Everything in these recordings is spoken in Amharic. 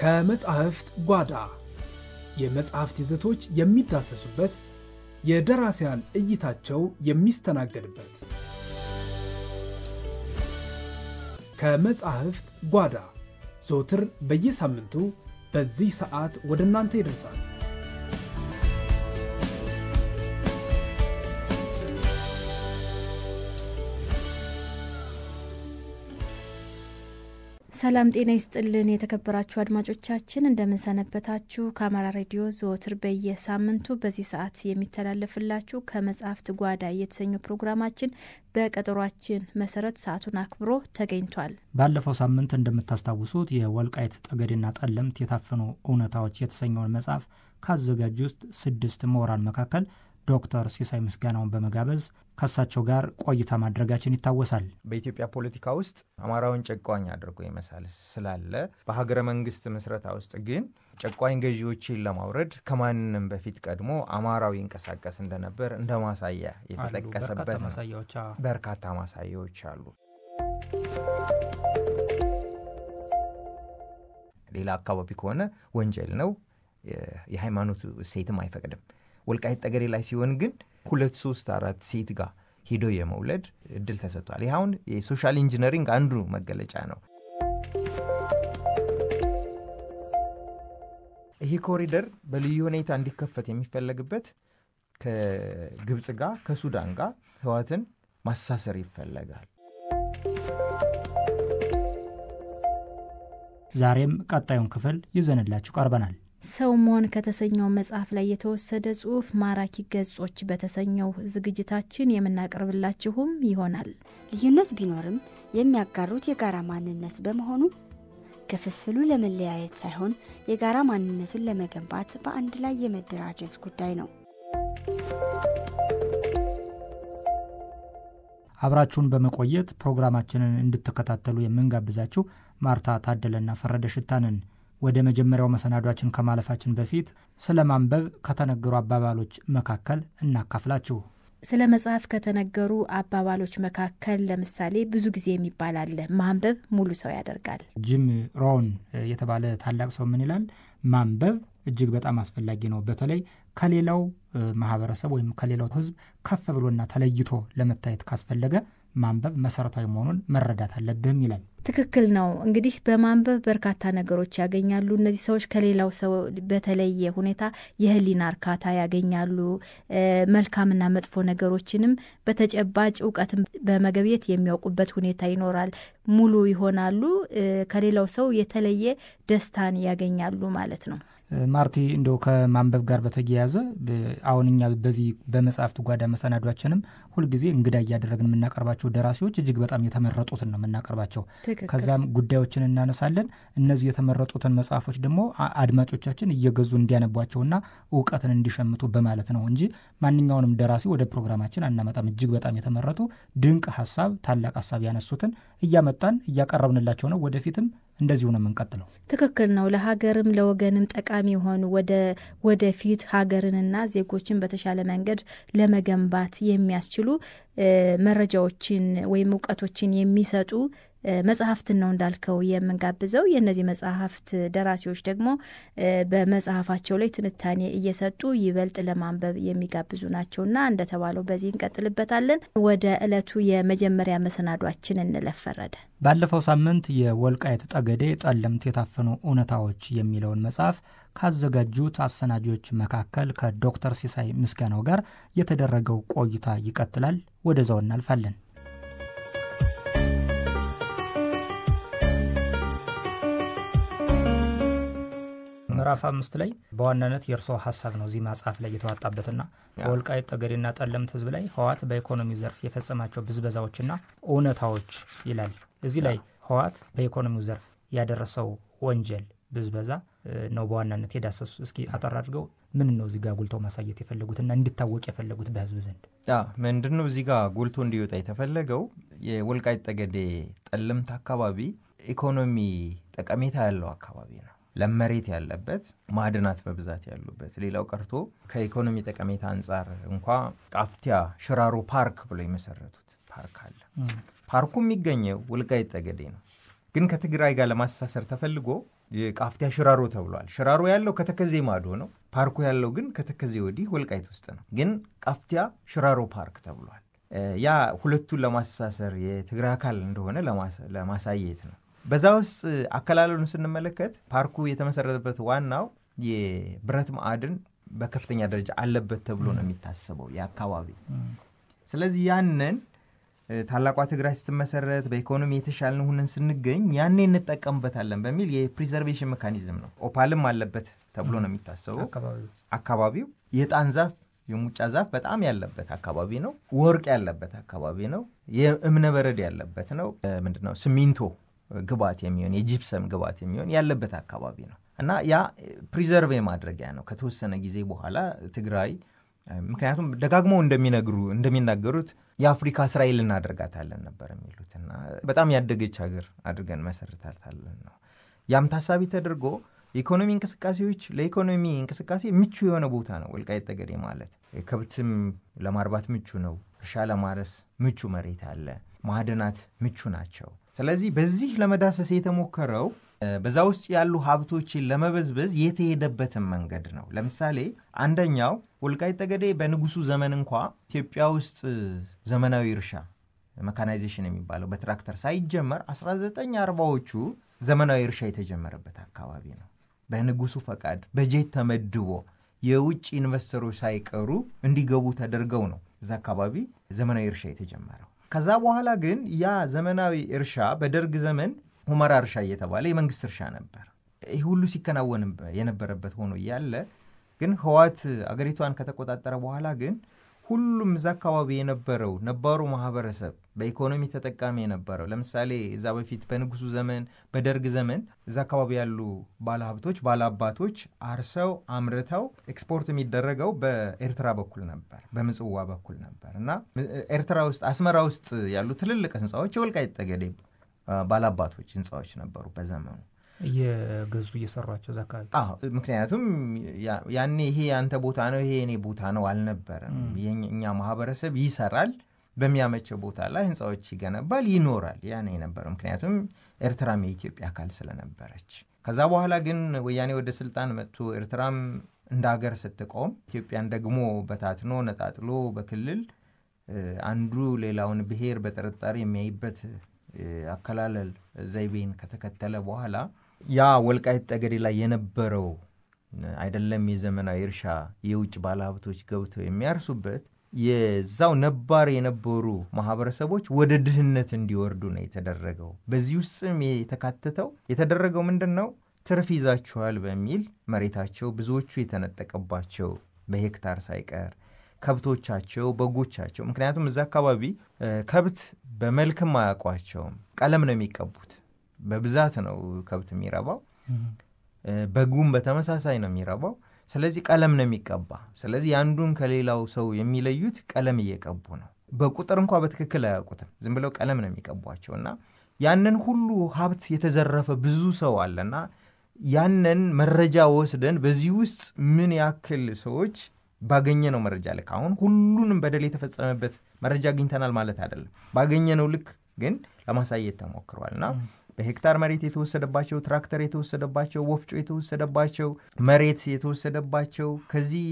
ከመጻሕፍት ጓዳ የመጽሐፍት ይዘቶች የሚዳሰሱበት የደራሲያን እይታቸው የሚስተናገድበት ከመጻሕፍት ጓዳ ዞትር በየሳምንቱ በዚህ ሰዓት ወደ እናንተ ይደርሳል። ሰላም ጤና ይስጥልን። የተከበራችሁ አድማጮቻችን እንደምንሰነበታችሁ። ከአማራ ሬዲዮ ዘወትር በየሳምንቱ በዚህ ሰዓት የሚተላለፍላችሁ ከመጽሐፍት ጓዳ የተሰኘው ፕሮግራማችን በቀጠሯችን መሰረት ሰዓቱን አክብሮ ተገኝቷል። ባለፈው ሳምንት እንደምታስታውሱት የወልቃይት ጠገዴና ጠለምት የታፈኑ እውነታዎች የተሰኘውን መጽሐፍ ካዘጋጁ ውስጥ ስድስት ምሁራን መካከል ዶክተር ሲሳይ ምስጋናውን በመጋበዝ ከሳቸው ጋር ቆይታ ማድረጋችን ይታወሳል። በኢትዮጵያ ፖለቲካ ውስጥ አማራውን ጨቋኝ አድርጎ ይመሳል ስላለ በሀገረ መንግስት ምስረታ ውስጥ ግን ጨቋኝ ገዢዎችን ለማውረድ ከማንም በፊት ቀድሞ አማራው ይንቀሳቀስ እንደነበር እንደ ማሳያ የተጠቀሰበት በርካታ ማሳያዎች አሉ። ሌላ አካባቢ ከሆነ ወንጀል ነው፣ የሃይማኖቱ እሴትም አይፈቅድም። ወልቃይት ጠገዴ ላይ ሲሆን ግን ሁለት ሶስት አራት ሴት ጋር ሄዶ የመውለድ እድል ተሰጥቷል። ይህ አሁን የሶሻል ኢንጂነሪንግ አንዱ መገለጫ ነው። ይህ ኮሪደር በልዩ ሁኔታ እንዲከፈት የሚፈለግበት ከግብፅ ጋር ከሱዳን ጋር ህዋትን ማሳሰር ይፈለጋል። ዛሬም ቀጣዩን ክፍል ይዘንላችሁ ቀርበናል። ሰው መሆን ከተሰኘው መጽሐፍ ላይ የተወሰደ ጽሑፍ ማራኪ ገጾች በተሰኘው ዝግጅታችን የምናቀርብላችሁም ይሆናል። ልዩነት ቢኖርም የሚያጋሩት የጋራ ማንነት በመሆኑ ክፍፍሉ ለመለያየት ሳይሆን የጋራ ማንነቱን ለመገንባት በአንድ ላይ የመደራጀት ጉዳይ ነው። አብራችሁን በመቆየት ፕሮግራማችንን እንድትከታተሉ የምንጋብዛችሁ ማርታ ታደለና ፈረደ ሽታንን ወደ መጀመሪያው መሰናዷችን ከማለፋችን በፊት ስለ ማንበብ ከተነገሩ አባባሎች መካከል እናካፍላችሁ። ስለ መጽሐፍ ከተነገሩ አባባሎች መካከል ለምሳሌ ብዙ ጊዜ የሚባል አለ፣ ማንበብ ሙሉ ሰው ያደርጋል። ጂም ሮን የተባለ ታላቅ ሰው ምን ይላል? ማንበብ እጅግ በጣም አስፈላጊ ነው። በተለይ ከሌላው ማህበረሰብ ወይም ከሌላው ሕዝብ ከፍ ብሎና ተለይቶ ለመታየት ካስፈለገ ማንበብ መሰረታዊ መሆኑን መረዳት አለብህም ይላል። ትክክል ነው። እንግዲህ በማንበብ በርካታ ነገሮች ያገኛሉ እነዚህ ሰዎች ከሌላው ሰው በተለየ ሁኔታ የህሊና እርካታ ያገኛሉ። መልካምና መጥፎ ነገሮችንም በተጨባጭ እውቀትም በመገብየት የሚያውቁበት ሁኔታ ይኖራል። ሙሉ ይሆናሉ። ከሌላው ሰው የተለየ ደስታን ያገኛሉ ማለት ነው። ማርቲ እንደው ከማንበብ ጋር በተያያዘ አሁን እኛ በዚህ በመጽሐፍት ጓዳ መሰናዷችንም ሁልጊዜ እንግዳ እያደረግን የምናቀርባቸው ደራሲዎች እጅግ በጣም የተመረጡትን ነው የምናቀርባቸው። ከዛም ጉዳዮችን እናነሳለን። እነዚህ የተመረጡትን መጽሐፎች ደግሞ አድማጮቻችን እየገዙ እንዲያነቧቸውና እውቀትን እንዲሸምቱ በማለት ነው እንጂ ማንኛውንም ደራሲ ወደ ፕሮግራማችን አናመጣም። እጅግ በጣም የተመረጡ ድንቅ ሀሳብ፣ ታላቅ ሀሳብ ያነሱትን እያመጣን እያቀረብንላቸው ነው። ወደፊትም እንደዚሁ ነው የምንቀጥለው። ትክክል ነው። ለሀገርም ለወገንም ጠቃሚ የሆኑ ወደፊት ሀገርንና ዜጎችን በተሻለ መንገድ ለመገንባት የሚያስችል የሚችሉ መረጃዎችን ወይም እውቀቶችን የሚሰጡ መጽሐፍትን ነው እንዳልከው የምንጋብዘው። የእነዚህ መጽሐፍት ደራሲዎች ደግሞ በመጽሐፋቸው ላይ ትንታኔ እየሰጡ ይበልጥ ለማንበብ የሚጋብዙ ናቸውና እንደተባለው በዚህ እንቀጥልበታለን። ወደ ዕለቱ የመጀመሪያ መሰናዷችን እንለፍ። ፈረደ፣ ባለፈው ሳምንት የወልቃይት ጠገዴ ጠለምት የታፈኑ እውነታዎች የሚለውን መጽሐፍ ካዘጋጁት አሰናጆች መካከል ከዶክተር ሲሳይ ምስጋናው ጋር የተደረገው ቆይታ ይቀጥላል። ወደዛው እናልፋለን። ምዕራፍ አምስት ላይ በዋናነት የእርስዎ ሀሳብ ነው እዚህ መጽሐፍ ላይ የተዋጣበትና በወልቃይት ጠገዴና ጠለምት ህዝብ ላይ ህዋት በኢኮኖሚ ዘርፍ የፈጸማቸው ብዝበዛዎችና እውነታዎች ይላል። እዚህ ላይ ህዋት በኢኮኖሚው ዘርፍ ያደረሰው ወንጀል ብዝበዛ ነው በዋናነት የዳሰሱ። እስኪ አጠር አድርገው ምን ነው እዚጋ ጉልቶ ማሳየት የፈለጉትና እንዲታወቅ የፈለጉት በህዝብ ዘንድ ምንድን ነው እዚህ ጋር ጉልቶ እንዲወጣ የተፈለገው? የወልቃይት ጠገዴ ጠለምት አካባቢ ኢኮኖሚ ጠቀሜታ ያለው አካባቢ ነው። ለም መሬት ያለበት ማዕድናት በብዛት ያሉበት ሌላው ቀርቶ ከኢኮኖሚ ጠቀሜታ አንጻር እንኳ ቃፍቲያ ሽራሮ ፓርክ ብለው የመሰረቱት ፓርክ አለ። ፓርኩ የሚገኘው ወልቃይት ጠገዴ ነው። ግን ከትግራይ ጋር ለማስተሳሰር ተፈልጎ ቃፍቲያ ሽራሮ ተብሏል። ሽራሮ ያለው ከተከዜ ማዶ ነው። ፓርኩ ያለው ግን ከተከዜ ወዲህ ወልቃይት ውስጥ ነው። ግን ቃፍቲያ ሽራሮ ፓርክ ተብሏል። ያ ሁለቱን ለማስተሳሰር የትግራይ አካል እንደሆነ ለማሳየት ነው። በዛ ውስጥ አከላለሉን ስንመለከት ፓርኩ የተመሰረተበት ዋናው የብረት ማዕድን በከፍተኛ ደረጃ አለበት ተብሎ ነው የሚታሰበው የአካባቢ። ስለዚህ ያንን ታላቋ ትግራይ ስትመሰረት በኢኮኖሚ የተሻልን ሁነን ስንገኝ ያኔ እንጠቀምበታለን በሚል የፕሪዘርቬሽን መካኒዝም ነው። ኦፓልም አለበት ተብሎ ነው የሚታሰበው አካባቢው። የጣን ዛፍ የሙጫ ዛፍ በጣም ያለበት አካባቢ ነው። ወርቅ ያለበት አካባቢ ነው። የእምነ በረድ ያለበት ነው። ምንድነው ሲሚንቶ ግባት የሚሆን የጂፕሰም ግባት የሚሆን ያለበት አካባቢ ነው እና ያ ፕሪዘርቭ የማድረጊያ ነው። ከተወሰነ ጊዜ በኋላ ትግራይ ምክንያቱም ደጋግመው እንደሚነግሩ እንደሚናገሩት የአፍሪካ እስራኤል እናደርጋታለን ነበር የሚሉት እና በጣም ያደገች ሀገር አድርገን መሰረታታለን ነው። ያም ታሳቢ ተደርጎ የኢኮኖሚ እንቅስቃሴዎች ለኢኮኖሚ እንቅስቃሴ ምቹ የሆነ ቦታ ነው ወልቃይት ጠገዴ ማለት። ከብትም ለማርባት ምቹ ነው። እርሻ ለማረስ ምቹ መሬት አለ። ማዕድናት ምቹ ናቸው። ስለዚህ በዚህ ለመዳሰስ የተሞከረው በዛ ውስጥ ያሉ ሀብቶችን ለመበዝበዝ የተሄደበትን መንገድ ነው። ለምሳሌ አንደኛው ወልቃይት ጠገዴ በንጉሱ ዘመን እንኳ ኢትዮጵያ ውስጥ ዘመናዊ እርሻ መካናይዜሽን የሚባለው በትራክተር ሳይጀመር 1940ዎቹ ዘመናዊ እርሻ የተጀመረበት አካባቢ ነው። በንጉሱ ፈቃድ በጀት ተመድቦ የውጭ ኢንቨስተሮች ሳይቀሩ እንዲገቡ ተደርገው ነው እዛ አካባቢ ዘመናዊ እርሻ የተጀመረው። ከዛ በኋላ ግን ያ ዘመናዊ እርሻ በደርግ ዘመን ሁመራ እርሻ እየተባለ የመንግስት እርሻ ነበር። ይህ ሁሉ ሲከናወን የነበረበት ሆኖ እያለ ግን ህዋት አገሪቷን ከተቆጣጠረ በኋላ ግን ሁሉም እዛ አካባቢ የነበረው ነባሩ ማህበረሰብ በኢኮኖሚ ተጠቃሚ የነበረው ለምሳሌ እዛ በፊት በንጉሱ ዘመን በደርግ ዘመን እዛ አካባቢ ያሉ ባለሀብቶች ባለአባቶች አርሰው አምርተው ኤክስፖርት የሚደረገው በኤርትራ በኩል ነበር፣ በምጽዋ በኩል ነበር እና ኤርትራ ውስጥ አስመራ ውስጥ ያሉ ትልልቅ ህንፃዎች የወልቃይት ጠገዴ ባለአባቶች ህንፃዎች ነበሩ በዘመኑ እየገዙ እየሰሯቸው እዛ አካባቢ ምክንያቱም ያኔ ይሄ ያንተ ቦታ ነው ይሄ የኔ ቦታ ነው አልነበረም። የእኛ ማህበረሰብ ይሰራል በሚያመቸው ቦታ ላይ ህንፃዎች ይገነባል ይኖራል። ያ ነው ምክንያቱም ኤርትራም የኢትዮጵያ አካል ስለነበረች። ከዛ በኋላ ግን ወያኔ ወደ ስልጣን መጥቶ ኤርትራም እንደ ሀገር ስትቆም ኢትዮጵያን ደግሞ በታትኖ ነጣጥሎ በክልል አንዱ ሌላውን ብሄር በጥርጣሬ የሚያይበት አከላለል ዘይቤን ከተከተለ በኋላ ያ ወልቃይት ጠገዴ ላይ የነበረው አይደለም የዘመናዊ እርሻ የውጭ ባለሀብቶች ገብተው የሚያርሱበት የዛው ነባር የነበሩ ማህበረሰቦች ወደ ድህነት እንዲወርዱ ነው የተደረገው። በዚህ ውስጥም የተካተተው የተደረገው ምንድን ነው? ትርፍ ይዛችኋል በሚል መሬታቸው ብዙዎቹ የተነጠቀባቸው በሄክታር ሳይቀር ከብቶቻቸው፣ በጎቻቸው ምክንያቱም እዛ አካባቢ ከብት በመልክም አያውቋቸውም፣ ቀለም ነው የሚቀቡት በብዛት ነው ከብት የሚረባው። በጉም በተመሳሳይ ነው የሚረባው። ስለዚህ ቀለም ነው የሚቀባ። ስለዚህ አንዱን ከሌላው ሰው የሚለዩት ቀለም እየቀቡ ነው። በቁጥር እንኳ በትክክል አያውቁትም። ዝም ብለው ቀለም ነው የሚቀቧቸው እና ያንን ሁሉ ሀብት የተዘረፈ ብዙ ሰው አለና ያንን መረጃ ወስደን በዚህ ውስጥ ምን ያክል ሰዎች ባገኘ ነው መረጃ ልክ አሁን ሁሉንም በደል የተፈጸመበት መረጃ አግኝተናል ማለት አይደለም። ባገኘ ነው ልክ ግን ለማሳየት ተሞክሯል እና በሄክታር መሬት የተወሰደባቸው ትራክተር የተወሰደባቸው ወፍጮ የተወሰደባቸው መሬት የተወሰደባቸው ከዚህ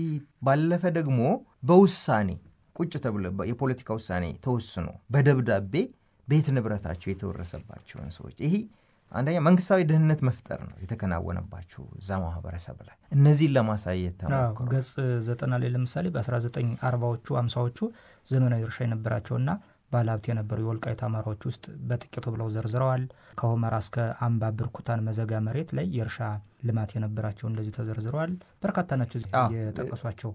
ባለፈ ደግሞ በውሳኔ ቁጭ ተብሎ የፖለቲካ ውሳኔ ተወስኖ በደብዳቤ ቤት ንብረታቸው የተወረሰባቸውን ሰዎች ይሄ አንደኛ መንግስታዊ ድህነት መፍጠር ነው የተከናወነባቸው እዛ ማህበረሰብ ላይ እነዚህን ለማሳየት ተሞክሮ ገጽ ዘጠና ላይ ለምሳሌ በ1940ዎቹ አምሳዎቹ ዘመናዊ እርሻ የነበራቸውና ባለሀብት የነበሩ የወልቃይት አማራዎች ውስጥ በጥቂቱ ብለው ዘርዝረዋል። ከሆመራ እስከ አምባ ብርኩታን መዘጋ መሬት ላይ የእርሻ ልማት የነበራቸው እንደዚሁ ተዘርዝረዋል። በርካታ ናቸው የጠቀሷቸው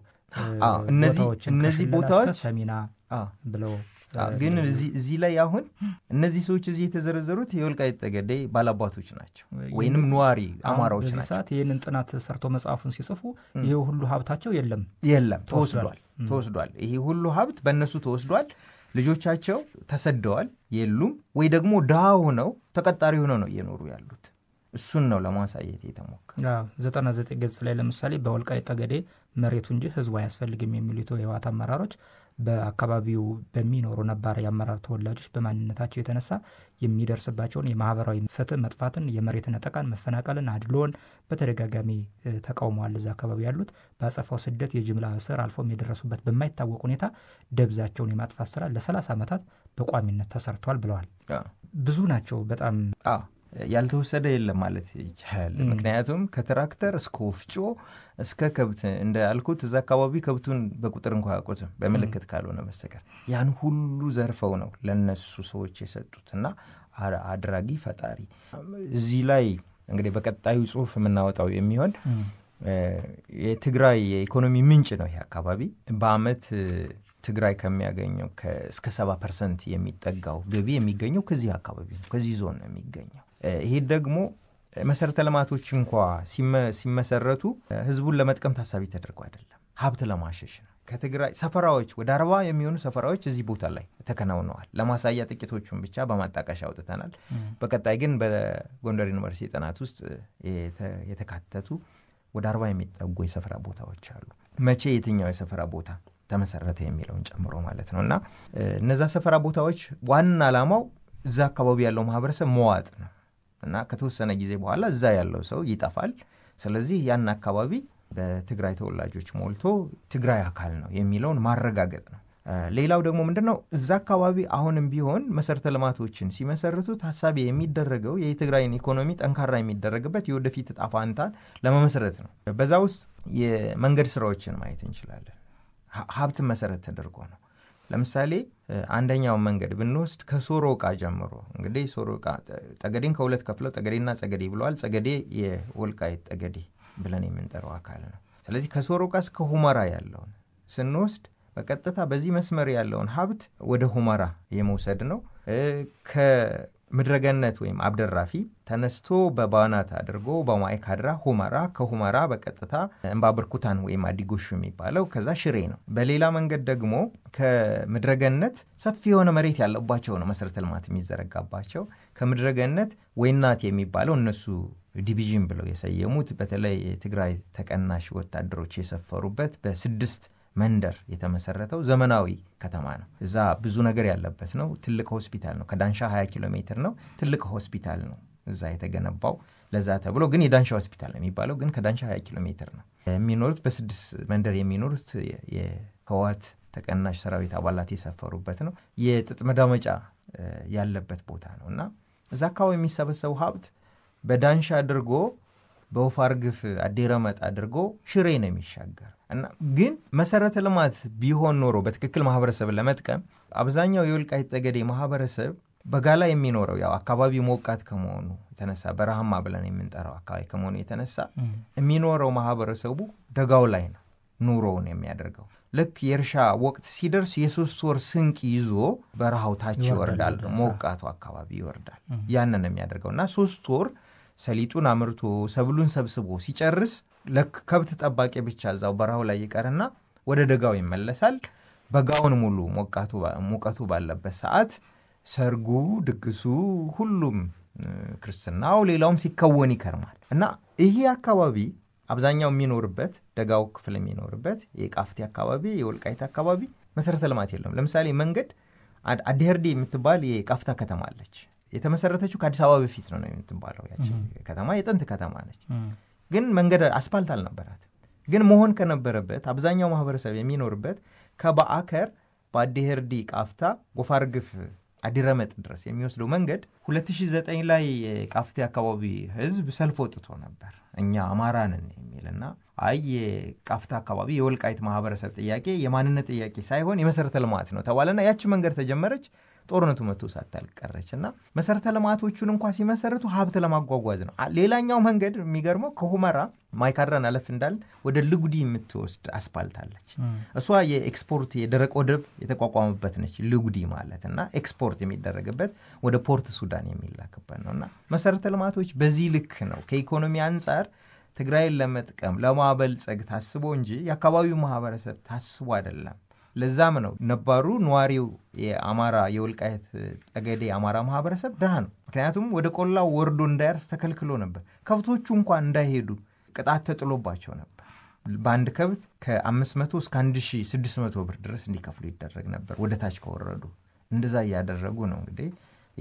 እነዚህ ቦታዎች ሰሚና ብለው ግን እዚህ ላይ አሁን እነዚህ ሰዎች እዚህ የተዘረዘሩት የወልቃይት ጠገዴ ባላባቶች ናቸው ወይንም ነዋሪ አማራዎች ናቸው። ሰዓት ይህንን ጥናት ሰርቶ መጽሐፉን ሲጽፉ ይሄ ሁሉ ሀብታቸው የለም የለም ተወስዷል ተወስዷል። ይሄ ሁሉ ሀብት በእነሱ ተወስዷል። ልጆቻቸው ተሰደዋል፣ የሉም ወይ ደግሞ ድሃ ሆነው ተቀጣሪ ሆነው ነው እየኖሩ ያሉት። እሱን ነው ለማሳየት የተሞከረ። 99 ገጽ ላይ ለምሳሌ በወልቃይት ጠገዴ መሬቱ እንጂ ህዝቡ አያስፈልግም የሚሉት የህዋት አመራሮች በአካባቢው በሚኖሩ ነባር የአመራር ተወላጆች በማንነታቸው የተነሳ የሚደርስባቸውን የማህበራዊ ፍትህ መጥፋትን፣ የመሬት ነጠቃን፣ መፈናቀልን፣ አድሎን በተደጋጋሚ ተቃውመዋል። እዛ አካባቢ ያሉት በአጸፋው ስደት፣ የጅምላ እስር አልፎም የደረሱበት በማይታወቅ ሁኔታ ደብዛቸውን የማጥፋት ስራ ለሰላሳ ዓመታት በቋሚነት ተሰርቷል ብለዋል። ብዙ ናቸው በጣም ያልተወሰደ የለም ማለት ይቻላል። ምክንያቱም ከትራክተር እስከ ወፍጮ እስከ ከብት እንዳልኩት እዛ አካባቢ ከብቱን በቁጥር እንኳ ያውቁትም በምልክት ካልሆነ በስተቀር ያን ሁሉ ዘርፈው ነው ለነሱ ሰዎች የሰጡት እና አድራጊ ፈጣሪ እዚህ ላይ እንግዲህ በቀጣዩ ጽሁፍ የምናወጣው የሚሆን የትግራይ የኢኮኖሚ ምንጭ ነው ይህ አካባቢ በአመት ትግራይ ከሚያገኘው እስከ ሰባ ፐርሰንት የሚጠጋው ገቢ የሚገኘው ከዚህ አካባቢ ነው፣ ከዚህ ዞን ነው የሚገኘው። ይሄ ደግሞ መሰረተ ልማቶች እንኳ ሲመሰረቱ ህዝቡን ለመጥቀም ታሳቢ ተደርጎ አይደለም፣ ሀብት ለማሸሽ ነው። ከትግራይ ሰፈራዎች ወደ አርባ የሚሆኑ ሰፈራዎች እዚህ ቦታ ላይ ተከናውነዋል። ለማሳያ ጥቂቶቹን ብቻ በማጣቀሻ አውጥተናል። በቀጣይ ግን በጎንደር ዩኒቨርሲቲ ጥናት ውስጥ የተካተቱ ወደ አርባ የሚጠጉ የሰፈራ ቦታዎች አሉ። መቼ የትኛው የሰፈራ ቦታ ተመሰረተ የሚለውን ጨምሮ ማለት ነው እና እነዛ ሰፈራ ቦታዎች ዋና ዓላማው እዛ አካባቢ ያለው ማህበረሰብ መዋጥ ነው። እና ከተወሰነ ጊዜ በኋላ እዛ ያለው ሰው ይጠፋል። ስለዚህ ያን አካባቢ በትግራይ ተወላጆች ሞልቶ ትግራይ አካል ነው የሚለውን ማረጋገጥ ነው። ሌላው ደግሞ ምንድን ነው እዛ አካባቢ አሁንም ቢሆን መሰረተ ልማቶችን ሲመሰርቱ ታሳቢ የሚደረገው የትግራይን ኢኮኖሚ ጠንካራ የሚደረግበት የወደፊት እጣ ፈንታን ለመመስረት ነው። በዛ ውስጥ የመንገድ ስራዎችን ማየት እንችላለን። ሀብትን መሰረት ተደርጎ ነው። ለምሳሌ አንደኛው መንገድ ብንወስድ ከሶሮ እቃ ጀምሮ እንግዲህ ሶሮቃ ጠገዴን ከሁለት ከፍለው ጠገዴና ጸገዴ ብለዋል። ጸገዴ የወልቃይት ጠገዴ ብለን የምንጠራው አካል ነው። ስለዚህ ከሶሮቃ እስከ ሁመራ ያለውን ስንወስድ በቀጥታ በዚህ መስመር ያለውን ሀብት ወደ ሁመራ የመውሰድ ነው። ምድረገነት ወይም አብደራፊ ተነስቶ በባናት አድርጎ በማይካድራ ሁመራ፣ ከሁመራ በቀጥታ እምባብርኩታን ወይም አዲጎሹ የሚባለው ከዛ ሽሬ ነው። በሌላ መንገድ ደግሞ ከምድረገነት ሰፊ የሆነ መሬት ያለባቸው ነው መሰረተ ልማት የሚዘረጋባቸው። ከምድረገነት ወይናት የሚባለው እነሱ ዲቪዥን ብለው የሰየሙት በተለይ የትግራይ ተቀናሽ ወታደሮች የሰፈሩበት በስድስት መንደር የተመሰረተው ዘመናዊ ከተማ ነው። እዛ ብዙ ነገር ያለበት ነው። ትልቅ ሆስፒታል ነው። ከዳንሻ 20 ኪሎ ሜትር ነው። ትልቅ ሆስፒታል ነው እዛ የተገነባው ለዛ ተብሎ ግን የዳንሻ ሆስፒታል ነው የሚባለው፣ ግን ከዳንሻ 20 ኪሎ ሜትር ነው። የሚኖሩት በስድስት መንደር የሚኖሩት የህወሓት ተቀናሽ ሰራዊት አባላት የሰፈሩበት ነው። የጥጥ መዳመጫ ያለበት ቦታ ነው እና እዛ አካባቢ የሚሰበሰቡ ሀብት በዳንሻ አድርጎ በውፋር ግፍ አዴረመጥ አድርጎ ሽሬ ነው የሚሻገር እና ግን መሰረተ ልማት ቢሆን ኖሮ በትክክል ማህበረሰብን ለመጥቀም አብዛኛው የወልቃይት ጠገዴ ማህበረሰብ በጋላ የሚኖረው ያው አካባቢ ሞቃት ከመሆኑ የተነሳ በረሃማ ብለን የምንጠራው አካባቢ ከመሆኑ የተነሳ የሚኖረው ማህበረሰቡ ደጋው ላይ ነው ኑሮውን የሚያደርገው። ልክ የእርሻ ወቅት ሲደርስ የሶስት ወር ስንቅ ይዞ በረሃው ታች ይወርዳል፣ ሞቃቱ አካባቢ ይወርዳል። ያንን የሚያደርገው እና ሶስት ወር ሰሊጡን አምርቶ ሰብሉን ሰብስቦ ሲጨርስ ለከብት ጠባቂ ብቻ እዛው በረሃው ላይ ይቀርና ወደ ደጋው ይመለሳል። በጋውን ሙሉ ሙቀቱ ባለበት ሰዓት ሰርጉ፣ ድግሱ፣ ሁሉም ክርስትናው፣ ሌላውም ሲከወን ይከርማል እና ይሄ አካባቢ አብዛኛው የሚኖርበት ደጋው ክፍል የሚኖርበት የቃፍቴ አካባቢ የወልቃይት አካባቢ መሰረተ ልማት የለም። ለምሳሌ መንገድ አዲህርዴ የምትባል የቃፍታ ከተማ አለች። የተመሰረተችው ከአዲስ አበባ በፊት ነው ነው የምትባለው ያ ከተማ የጥንት ከተማ ነች። ግን መንገድ አስፋልት አልነበራት። ግን መሆን ከነበረበት አብዛኛው ማህበረሰብ የሚኖርበት ከበአከር በአዲሄርዲ ቃፍታ ጎፋርግፍ አዲረመጥ ድረስ የሚወስደው መንገድ 2009 ላይ ቃፍቴ አካባቢ ህዝብ ሰልፍ ወጥቶ ነበር እኛ አማራንን የሚልና አይ የቃፍታ አካባቢ የወልቃይት ማህበረሰብ ጥያቄ የማንነት ጥያቄ ሳይሆን የመሰረተ ልማት ነው ተባለና ያቺ መንገድ ተጀመረች። ጦርነቱ መጥቶ ሳታልቀረች እና መሰረተ ልማቶቹን እንኳ ሲመሰርቱ ሀብት ለማጓጓዝ ነው። ሌላኛው መንገድ የሚገርመው ከሁመራ ማይካድራን አለፍ እንዳል ወደ ልጉዲ የምትወስድ አስፓልት አለች። እሷ የኤክስፖርት የደረቅ ወደብ የተቋቋመበት ነች። ልጉዲ ማለት እና ኤክስፖርት የሚደረግበት ወደ ፖርት ሱዳን የሚላክበት ነው እና መሰረተ ልማቶች በዚህ ልክ ነው ከኢኮኖሚ አንጻር ትግራይን ለመጥቀም ለማበልጸግ ታስቦ እንጂ የአካባቢው ማህበረሰብ ታስቦ አይደለም። ለዛም ነው ነባሩ ነዋሪው የአማራ የወልቃየት ጠገዴ አማራ ማህበረሰብ ድሃ ነው። ምክንያቱም ወደ ቆላው ወርዶ እንዳያርስ ተከልክሎ ነበር። ከብቶቹ እንኳን እንዳይሄዱ ቅጣት ተጥሎባቸው ነበር። በአንድ ከብት ከ500 እስከ 1600 ብር ድረስ እንዲከፍሉ ይደረግ ነበር። ወደ ታች ከወረዱ እንደዛ እያደረጉ ነው እንግዲህ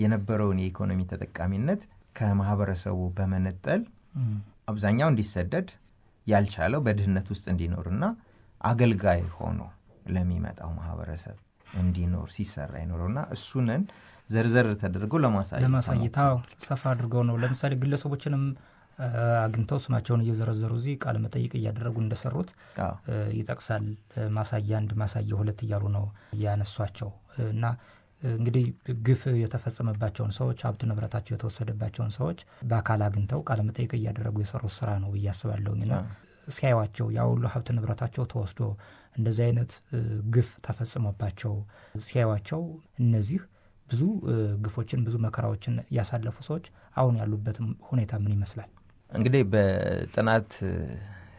የነበረውን የኢኮኖሚ ተጠቃሚነት ከማህበረሰቡ በመነጠል አብዛኛው እንዲሰደድ ያልቻለው በድህነት ውስጥ እንዲኖርና አገልጋይ ሆኖ ለሚመጣው ማህበረሰብ እንዲኖር ሲሰራ ይኖረውና እሱንን ዘርዘር ተደርጎ ለማሳየለማሳየታ ሰፋ አድርገው ነው። ለምሳሌ ግለሰቦችንም አግኝተው ስማቸውን እየዘረዘሩ እዚህ ቃለ መጠይቅ እያደረጉ እንደሰሩት ይጠቅሳል። ማሳያ አንድ፣ ማሳያ ሁለት እያሉ ነው ያነሷቸው እና እንግዲህ ግፍ የተፈጸመባቸውን ሰዎች ሀብት ንብረታቸው የተወሰደባቸውን ሰዎች በአካል አግኝተው ቃለ መጠይቅ እያደረጉ የሰሩት ስራ ነው ብዬ ና ሲያዩቸው ያ ሁሉ ሀብት ንብረታቸው ተወስዶ እንደዚህ አይነት ግፍ ተፈጽሞባቸው ሲያዩቸው እነዚህ ብዙ ግፎችን ብዙ መከራዎችን ያሳለፉ ሰዎች አሁን ያሉበት ሁኔታ ምን ይመስላል? እንግዲህ በጥናት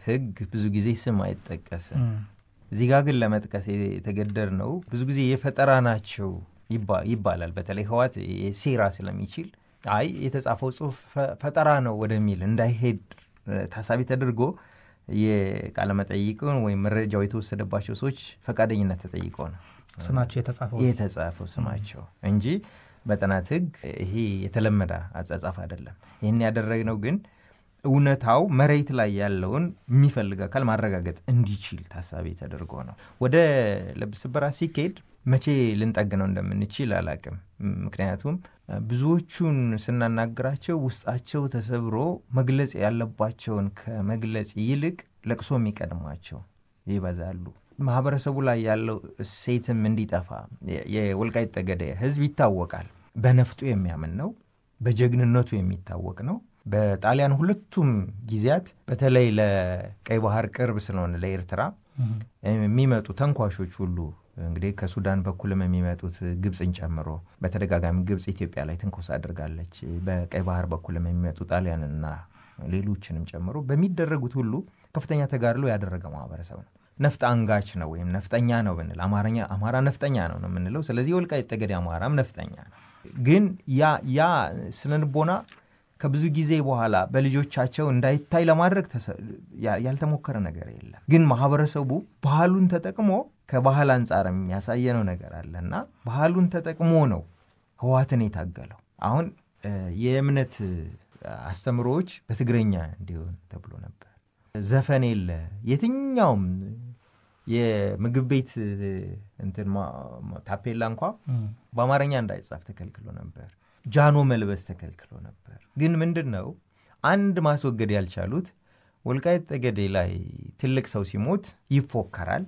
ህግ ብዙ ጊዜ ስም አይጠቀስም። እዚህ ግን ለመጥቀስ የተገደር ነው። ብዙ ጊዜ የፈጠራ ናቸው ይባላል። በተለይ ህዋት ሴራ ስለሚችል አይ የተጻፈው ጽሁፍ ፈጠራ ነው ወደሚል እንዳይሄድ ታሳቢ ተደርጎ የቃለመጠይቅን ወይም መረጃው የተወሰደባቸው ሰዎች ፈቃደኝነት ተጠይቀው ነው ስማቸው የተጻፈው የተጻፈው ስማቸው እንጂ በጥናት ህግ ይሄ የተለመደ አጻጻፍ አይደለም። ይህን ያደረግነው ግን እውነታው መሬት ላይ ያለውን የሚፈልግ አካል ማረጋገጥ እንዲችል ታሳቢ ተደርጎ ነው። ወደ ልብ ስብራት ሲካሄድ መቼ ልንጠግነው እንደምንችል አላቅም። ምክንያቱም ብዙዎቹን ስናናግራቸው ውስጣቸው ተሰብሮ መግለጽ ያለባቸውን ከመግለጽ ይልቅ ለቅሶ የሚቀድሟቸው ይበዛሉ። ማህበረሰቡ ላይ ያለው እሴትም እንዲጠፋ የወልቃይት ጠገዴ ህዝብ ይታወቃል። በነፍጡ የሚያምን ነው። በጀግንነቱ የሚታወቅ ነው። በጣሊያን ሁለቱም ጊዜያት በተለይ ለቀይ ባህር ቅርብ ስለሆነ ለኤርትራ የሚመጡ ተንኳሾች ሁሉ እንግዲህ ከሱዳን በኩልም የሚመጡት ግብፅን ጨምሮ በተደጋጋሚ ግብፅ ኢትዮጵያ ላይ ትንኮስ አድርጋለች። በቀይ ባህር በኩልም የሚመጡ ጣሊያንና ሌሎችንም ጨምሮ በሚደረጉት ሁሉ ከፍተኛ ተጋድሎ ያደረገ ማህበረሰብ ነው። ነፍጥ አንጋች ነው ወይም ነፍጠኛ ነው ብንል አማርኛ አማራ ነፍጠኛ ነው ነው የምንለው። ስለዚህ የወልቃይት ጠገዴ አማራም ነፍጠኛ ነው። ግን ያ ያ ስነ ልቦና ከብዙ ጊዜ በኋላ በልጆቻቸው እንዳይታይ ለማድረግ ያልተሞከረ ነገር የለም። ግን ማህበረሰቡ ባህሉን ተጠቅሞ ከባህል አንጻር የሚያሳየነው ነገር አለ ባህሉን ተጠቅሞ ነው ህዋትን የታገለው። አሁን የእምነት አስተምሮዎች በትግረኛ እንዲሆን ተብሎ ነበር። ዘፈን የለ፣ የትኛውም የምግብ ቤት እንትን ታፔላ እንኳ በአማርኛ እንዳይጻፍ ተከልክሎ ነበር። ጃኖ መልበስ ተከልክሎ ነበር። ግን ምንድን ነው አንድ ማስወገድ ያልቻሉት ወልቃይት ጠገዴ ላይ ትልቅ ሰው ሲሞት ይፎከራል፣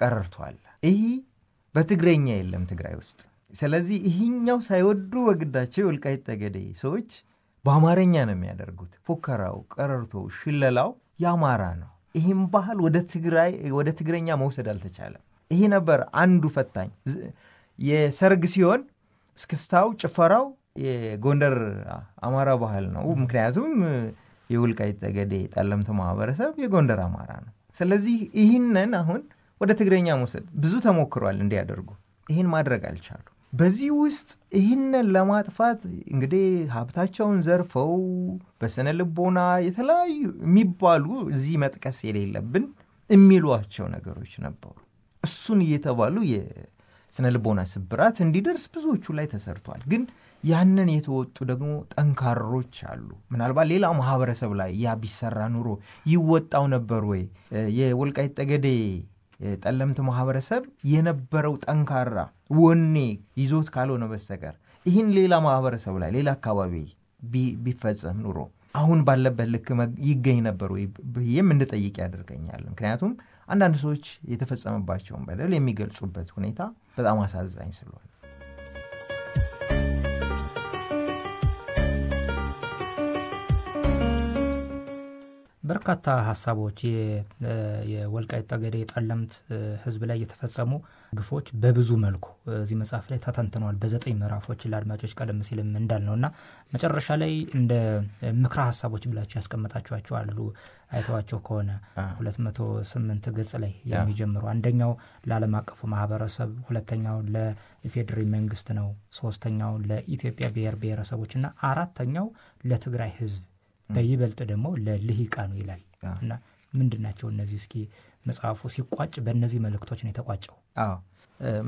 ቀረርቷል። ይህ በትግረኛ የለም ትግራይ ውስጥ። ስለዚህ ይህኛው ሳይወዱ በግዳቸው የወልቃይት ጠገዴ ሰዎች በአማርኛ ነው የሚያደርጉት። ፎከራው ቀረርቶ፣ ሽለላው የአማራ ነው። ይህም ባህል ወደ ትግራይ ወደ ትግረኛ መውሰድ አልተቻለም። ይሄ ነበር አንዱ ፈታኝ። የሰርግ ሲሆን እስክስታው፣ ጭፈራው የጎንደር አማራ ባህል ነው። ምክንያቱም የወልቃይት ጠገዴ ጠለምት ማህበረሰብ የጎንደር አማራ ነው። ስለዚህ ይህንን አሁን ወደ ትግረኛ መውሰድ ብዙ ተሞክሯል እንዲያደርጉ፣ ይህን ማድረግ አልቻሉ። በዚህ ውስጥ ይህንን ለማጥፋት እንግዲህ ሀብታቸውን ዘርፈው በስነ ልቦና የተለያዩ የሚባሉ እዚህ መጥቀስ የሌለብን የሚሏቸው ነገሮች ነበሩ። እሱን እየተባሉ የስነ ልቦና ስብራት እንዲደርስ ብዙዎቹ ላይ ተሰርቷል ግን ያንን የተወጡ ደግሞ ጠንካሮች አሉ። ምናልባት ሌላው ማህበረሰብ ላይ ያ ቢሰራ ኑሮ ይወጣው ነበር ወይ? የወልቃይት ጠገዴ ጠለምት ማህበረሰብ የነበረው ጠንካራ ወኔ ይዞት ካልሆነ በስተቀር ይህን ሌላ ማህበረሰብ ላይ ሌላ አካባቢ ቢፈጸም ኑሮ አሁን ባለበት ልክ ይገኝ ነበር ወይ ብዬም እንድጠይቅ ያደርገኛል። ምክንያቱም አንዳንድ ሰዎች የተፈጸመባቸውን በደል የሚገልጹበት ሁኔታ በጣም አሳዛኝ ስለሆነ በርካታ ሀሳቦች የወልቃይት ጠገዴ የጠለምት ህዝብ ላይ የተፈጸሙ ግፎች በብዙ መልኩ እዚህ መጽሐፍ ላይ ተተንትነዋል በዘጠኝ ምዕራፎች ለአድማጮች ቀደም ሲልም እንዳልነው እና መጨረሻ ላይ እንደ ምክረ ሀሳቦች ብላቸው ያስቀመጣቸኋቸው አሉ አይተዋቸው ከሆነ 208 ገጽ ላይ የሚጀምሩ አንደኛው ለዓለም አቀፉ ማህበረሰብ፣ ሁለተኛው ለኢፌድሪ መንግስት ነው፣ ሶስተኛው ለኢትዮጵያ ብሔር ብሔረሰቦች እና አራተኛው ለትግራይ ህዝብ በይበልጥ ደግሞ ለልሂቃኑ ይላል እና ምንድን ናቸው እነዚህ? እስኪ መጽሐፉ ሲቋጭ በእነዚህ መልእክቶች ነው የተቋጨው። አዎ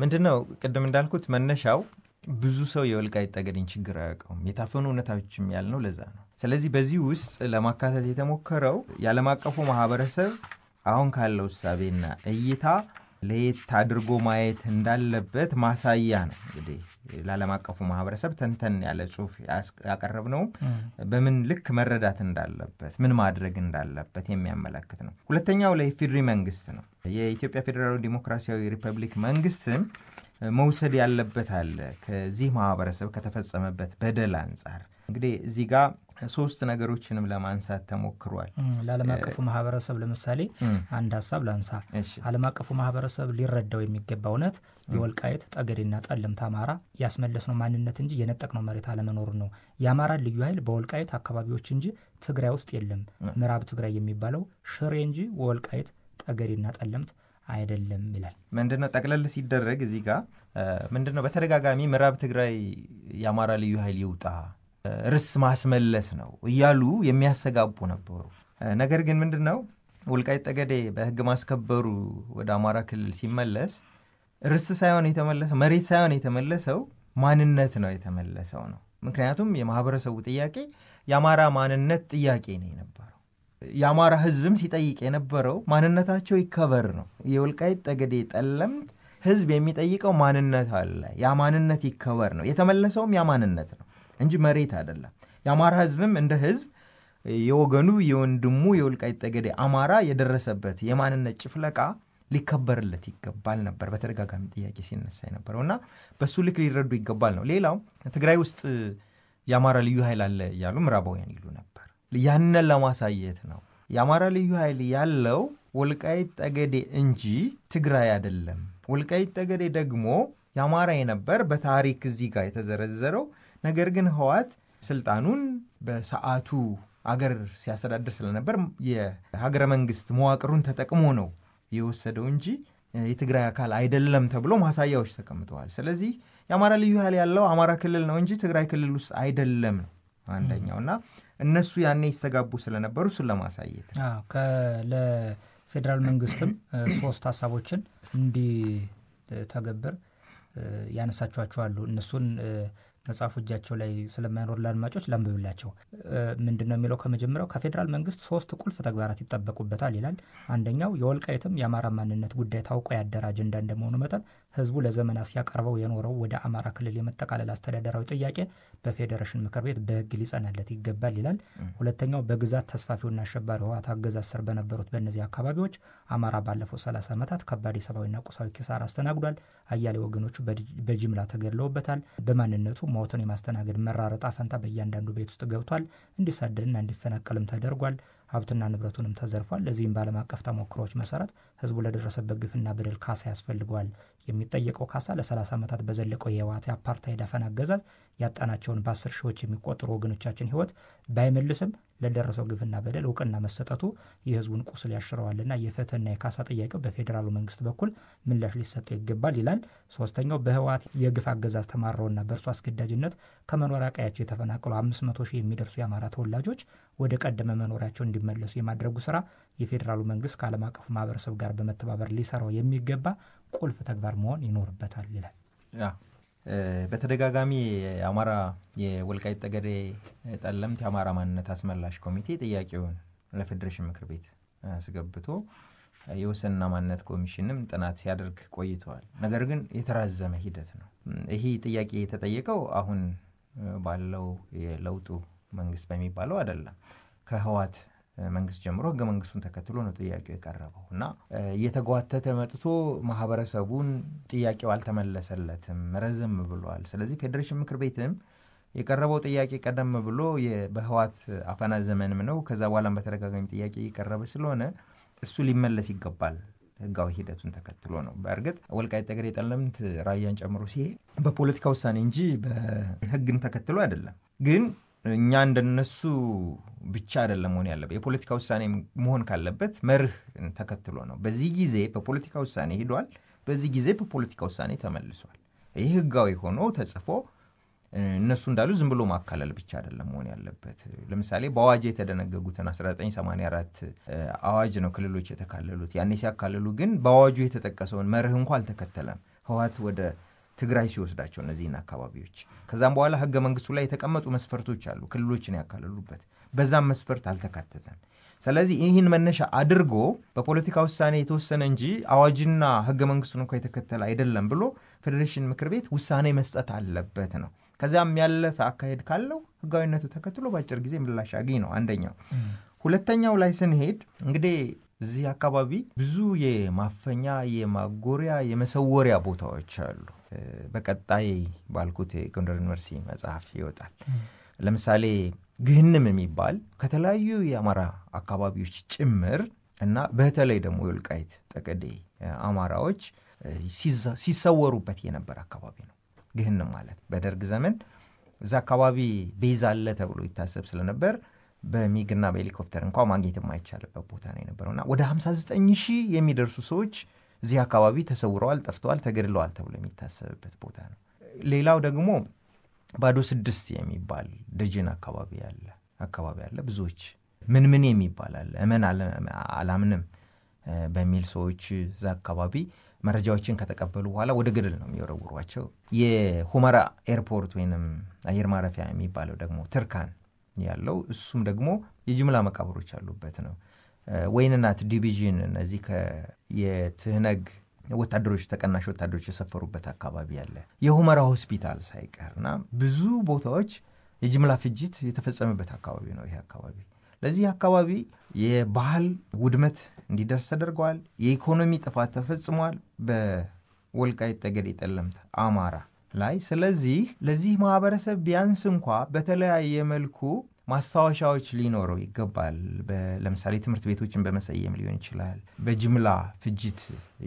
ምንድን ነው ቅድም እንዳልኩት መነሻው ብዙ ሰው የወልቃይት ጠገዴን ችግር አያውቀውም። የታፈኑ እውነታዎችም ነው ለዛ ነው። ስለዚህ በዚህ ውስጥ ለማካተት የተሞከረው የዓለም አቀፉ ማህበረሰብ አሁን ካለው እሳቤና እይታ ለየት አድርጎ ማየት እንዳለበት ማሳያ ነው። እንግዲህ ለዓለም አቀፉ ማህበረሰብ ተንተን ያለ ጽሁፍ ያቀረብነውም በምን ልክ መረዳት እንዳለበት ምን ማድረግ እንዳለበት የሚያመለክት ነው። ሁለተኛው ለኢፌዴሪ መንግስት ነው። የኢትዮጵያ ፌዴራላዊ ዲሞክራሲያዊ ሪፐብሊክ መንግስትም መውሰድ ያለበት አለ ከዚህ ማህበረሰብ ከተፈጸመበት በደል አንጻር እንግዲህ እዚህ ጋር ሶስት ነገሮችንም ለማንሳት ተሞክሯል። ለዓለም አቀፉ ማህበረሰብ ለምሳሌ አንድ ሀሳብ ላንሳ። ዓለም አቀፉ ማህበረሰብ ሊረዳው የሚገባ እውነት የወልቃየት ጠገዴና ጠለምት አማራ ያስመለስነው ማንነት እንጂ የነጠቅነው መሬት አለመኖሩ ነው። የአማራ ልዩ ኃይል በወልቃየት አካባቢዎች እንጂ ትግራይ ውስጥ የለም። ምዕራብ ትግራይ የሚባለው ሽሬ እንጂ ወልቃየት ጠገዴና ጠለምት አይደለም ይላል። ምንድነው ጠቅለል ሲደረግ እዚህ ጋር ምንድነው በተደጋጋሚ ምዕራብ ትግራይ የአማራ ልዩ ኃይል ይውጣ ርስ ማስመለስ ነው እያሉ የሚያሰጋቡ ነበሩ። ነገር ግን ምንድን ነው ወልቃይት ጠገዴ በህግ ማስከበሩ ወደ አማራ ክልል ሲመለስ ርስ ሳይሆን የተመለሰው መሬት ሳይሆን የተመለሰው ማንነት ነው የተመለሰው ነው። ምክንያቱም የማህበረሰቡ ጥያቄ የአማራ ማንነት ጥያቄ ነው የነበረው። የአማራ ህዝብም ሲጠይቅ የነበረው ማንነታቸው ይከበር ነው። የወልቃይት ጠገዴ ጠለምት ህዝብ የሚጠይቀው ማንነት አለ። ያ ማንነት ይከበር ነው። የተመለሰውም ያ ማንነት ነው። እንጂ መሬት አይደለም። የአማራ ህዝብም እንደ ህዝብ የወገኑ የወንድሙ የወልቃይት ጠገዴ አማራ የደረሰበት የማንነት ጭፍለቃ ሊከበርለት ይገባል ነበር። በተደጋጋሚ ጥያቄ ሲነሳ የነበረው እና በሱ ልክ ሊረዱ ይገባል ነው። ሌላው ትግራይ ውስጥ የአማራ ልዩ ኃይል አለ እያሉ ምዕራባውያን ይሉ ነበር። ያንን ለማሳየት ነው የአማራ ልዩ ኃይል ያለው ወልቃይት ጠገዴ እንጂ ትግራይ አይደለም። ወልቃይት ጠገዴ ደግሞ የአማራ የነበር በታሪክ እዚህ ጋር የተዘረዘረው ነገር ግን ህዋት ስልጣኑን በሰዓቱ አገር ሲያስተዳድር ስለነበር የሀገረ መንግስት መዋቅሩን ተጠቅሞ ነው የወሰደው እንጂ የትግራይ አካል አይደለም ተብሎ ማሳያዎች ተቀምጠዋል። ስለዚህ የአማራ ልዩ ኃይል ያለው አማራ ክልል ነው እንጂ ትግራይ ክልል ውስጥ አይደለም ነው አንደኛው እና እነሱ ያኔ ይሰጋቡ ስለነበሩ እሱን ለማሳየት ለፌዴራል መንግስትም ሶስት ሀሳቦችን እንዲተገብር ያነሳቸዋቸዋሉ። እነሱን መጽሐፉ እጃቸው ላይ ስለማይኖር ለአድማጮች ላንብብላቸው። ምንድን ነው የሚለው? ከመጀመሪያው ከፌዴራል መንግስት ሶስት ቁልፍ ተግባራት ይጠበቁበታል ይላል። አንደኛው የወልቃይትም የአማራ ማንነት ጉዳይ ታውቆ ያደረ አጀንዳ እንደመሆኑ መጠን ህዝቡ ለዘመናት ሲያቀርበው የኖረው ወደ አማራ ክልል የመጠቃለል አስተዳደራዊ ጥያቄ በፌዴሬሽን ምክር ቤት በህግ ሊጸናለት ይገባል ይላል። ሁለተኛው በግዛት ተስፋፊውና አሸባሪ ህወሓት አገዛዝ ስር በነበሩት በእነዚህ አካባቢዎች አማራ ባለፉት 30 ዓመታት ከባድ የሰብአዊና ቁሳዊ ኪሳራ አስተናግዷል። አያሌ ወገኖቹ በጅምላ ተገድለውበታል። በማንነቱ ሞትን የማስተናገድ መራረጣ ፈንታ በእያንዳንዱ ቤት ውስጥ ገብቷል። እንዲሳደድና እንዲፈናቀልም ተደርጓል። ሀብትና ንብረቱንም ተዘርፏል። ለዚህም በዓለም አቀፍ ተሞክሮዎች መሰረት ህዝቡ ለደረሰበት ግፍና በደል ካሳ ያስፈልገዋል። የሚጠየቀው ካሳ ለ30 ዓመታት በዘለቀው የህወሓት አፓርታይድ አፈና አገዛዝ ያጣናቸውን በአስር ሺዎች የሚቆጠሩ ወገኖቻችን ህይወት ባይመልስም ለደረሰው ግፍና በደል እውቅና መሰጠቱ የህዝቡን ቁስል ያሽረዋልና የፍትህና የካሳ ጥያቄው በፌዴራሉ መንግስት በኩል ምላሽ ሊሰጠው ይገባል ይላል። ሶስተኛው በህወሓት የግፍ አገዛዝ ተማረውና በእርሱ አስገዳጅነት ከመኖሪያ ቀያቸው የተፈናቀሉ 500 ሺህ የሚደርሱ የአማራ ተወላጆች ወደ ቀደመ መኖሪያቸው እንዲመለሱ የማድረጉ ስራ የፌዴራሉ መንግስት ከዓለም አቀፉ ማህበረሰብ ጋር በመተባበር ሊሰራው የሚገባ ቁልፍ ተግባር መሆን ይኖርበታል ይላል። በተደጋጋሚ የአማራ የወልቃይት ጠገዴ ጠለምት የአማራ ማንነት አስመላሽ ኮሚቴ ጥያቄውን ለፌዴሬሽን ምክር ቤት አስገብቶ የወሰንና ማንነት ኮሚሽንም ጥናት ሲያደርግ ቆይተዋል። ነገር ግን የተራዘመ ሂደት ነው። ይህ ጥያቄ የተጠየቀው አሁን ባለው የለውጡ መንግስት በሚባለው አይደለም ከህዋት መንግስት ጀምሮ ህገ መንግስቱን ተከትሎ ነው ጥያቄው የቀረበው እና እየተጓተተ መጥቶ ማህበረሰቡን ጥያቄው አልተመለሰለትም፣ ረዘም ብሏል። ስለዚህ ፌዴሬሽን ምክር ቤትም የቀረበው ጥያቄ ቀደም ብሎ በህዋት አፈና ዘመንም ነው። ከዛ በኋላም በተደጋጋሚ ጥያቄ እየቀረበ ስለሆነ እሱ ሊመለስ ይገባል። ህጋዊ ሂደቱን ተከትሎ ነው። በእርግጥ ወልቃይት ጠገዴ፣ ጠለምት፣ ራያን ጨምሮ ሲሄድ በፖለቲካ ውሳኔ እንጂ በህግን ተከትሎ አይደለም። ግን እኛ እንደነሱ ብቻ አይደለም መሆን ያለበት። የፖለቲካ ውሳኔ መሆን ካለበት መርህ ተከትሎ ነው። በዚህ ጊዜ በፖለቲካ ውሳኔ ሄዷል፣ በዚህ ጊዜ በፖለቲካ ውሳኔ ተመልሷል። ይህ ህጋዊ ሆኖ ተጽፎ እነሱ እንዳሉ ዝም ብሎ ማካለል ብቻ አይደለም መሆን ያለበት። ለምሳሌ በአዋጅ የተደነገጉትን 1984 አዋጅ ነው ክልሎች የተካለሉት። ያኔ ሲያካልሉ ግን በአዋጁ የተጠቀሰውን መርህ እንኳ አልተከተለም። ህዋት ወደ ትግራይ ሲወስዳቸው እነዚህን አካባቢዎች ከዛም በኋላ ህገ መንግስቱ ላይ የተቀመጡ መስፈርቶች አሉ ክልሎችን ያካለሉበት በዛም መስፈርት አልተካተተም። ስለዚህ ይህን መነሻ አድርጎ በፖለቲካ ውሳኔ የተወሰነ እንጂ አዋጅና ህገ መንግስቱን እንኳ የተከተለ አይደለም ብሎ ፌዴሬሽን ምክር ቤት ውሳኔ መስጠት አለበት ነው። ከዚያም ያለፈ አካሄድ ካለው ህጋዊነቱ ተከትሎ በአጭር ጊዜ ምላሽ አግኝ ነው አንደኛው። ሁለተኛው ላይ ስንሄድ እንግዲህ እዚህ አካባቢ ብዙ የማፈኛ የማጎሪያ የመሰወሪያ ቦታዎች አሉ። በቀጣይ ባልኩት የጎንደር ዩኒቨርሲቲ መጽሐፍ ይወጣል። ለምሳሌ ግህንም የሚባል ከተለያዩ የአማራ አካባቢዎች ጭምር እና በተለይ ደግሞ የወልቃይት ጠቀዴ አማራዎች ሲሰወሩበት የነበረ አካባቢ ነው። ግህንም ማለት በደርግ ዘመን እዛ አካባቢ ቤዛለ አለ ተብሎ ይታሰብ ስለነበር በሚግና በሄሊኮፕተር እንኳ ማግኘት የማይቻልበት ቦታ ነው የነበረው እና ወደ 59 ሺህ የሚደርሱ ሰዎች እዚህ አካባቢ ተሰውረዋል፣ ጠፍተዋል፣ ተገድለዋል ተብሎ የሚታሰብበት ቦታ ነው። ሌላው ደግሞ ባዶ ስድስት የሚባል ደጀን አካባቢ ያለ አካባቢ ያለ ብዙዎች ምን ምን የሚባል አለ እመን አላምንም በሚል ሰዎች እዛ አካባቢ መረጃዎችን ከተቀበሉ በኋላ ወደ ገደል ነው የሚወረውሯቸው። የሁመራ ኤርፖርት ወይንም አየር ማረፊያ የሚባለው ደግሞ ትርካን ያለው እሱም ደግሞ የጅምላ መቃብሮች ያሉበት ነው። ወይንናት ዲቪዥን እነዚህ የትህነግ ወታደሮች ተቀናሽ ወታደሮች የሰፈሩበት አካባቢ ያለ የሁመራ ሆስፒታል ሳይቀርና ብዙ ቦታዎች የጅምላ ፍጅት የተፈጸመበት አካባቢ ነው ይሄ አካባቢ። ለዚህ አካባቢ የባህል ውድመት እንዲደርስ ተደርገዋል። የኢኮኖሚ ጥፋት ተፈጽሟል በወልቃይት ጠገዴ፣ የጠለምት አማራ ላይ። ስለዚህ ለዚህ ማህበረሰብ ቢያንስ እንኳ በተለያየ መልኩ ማስታወሻዎች ሊኖረው ይገባል። ለምሳሌ ትምህርት ቤቶችን በመሰየም ሊሆን ይችላል። በጅምላ ፍጅት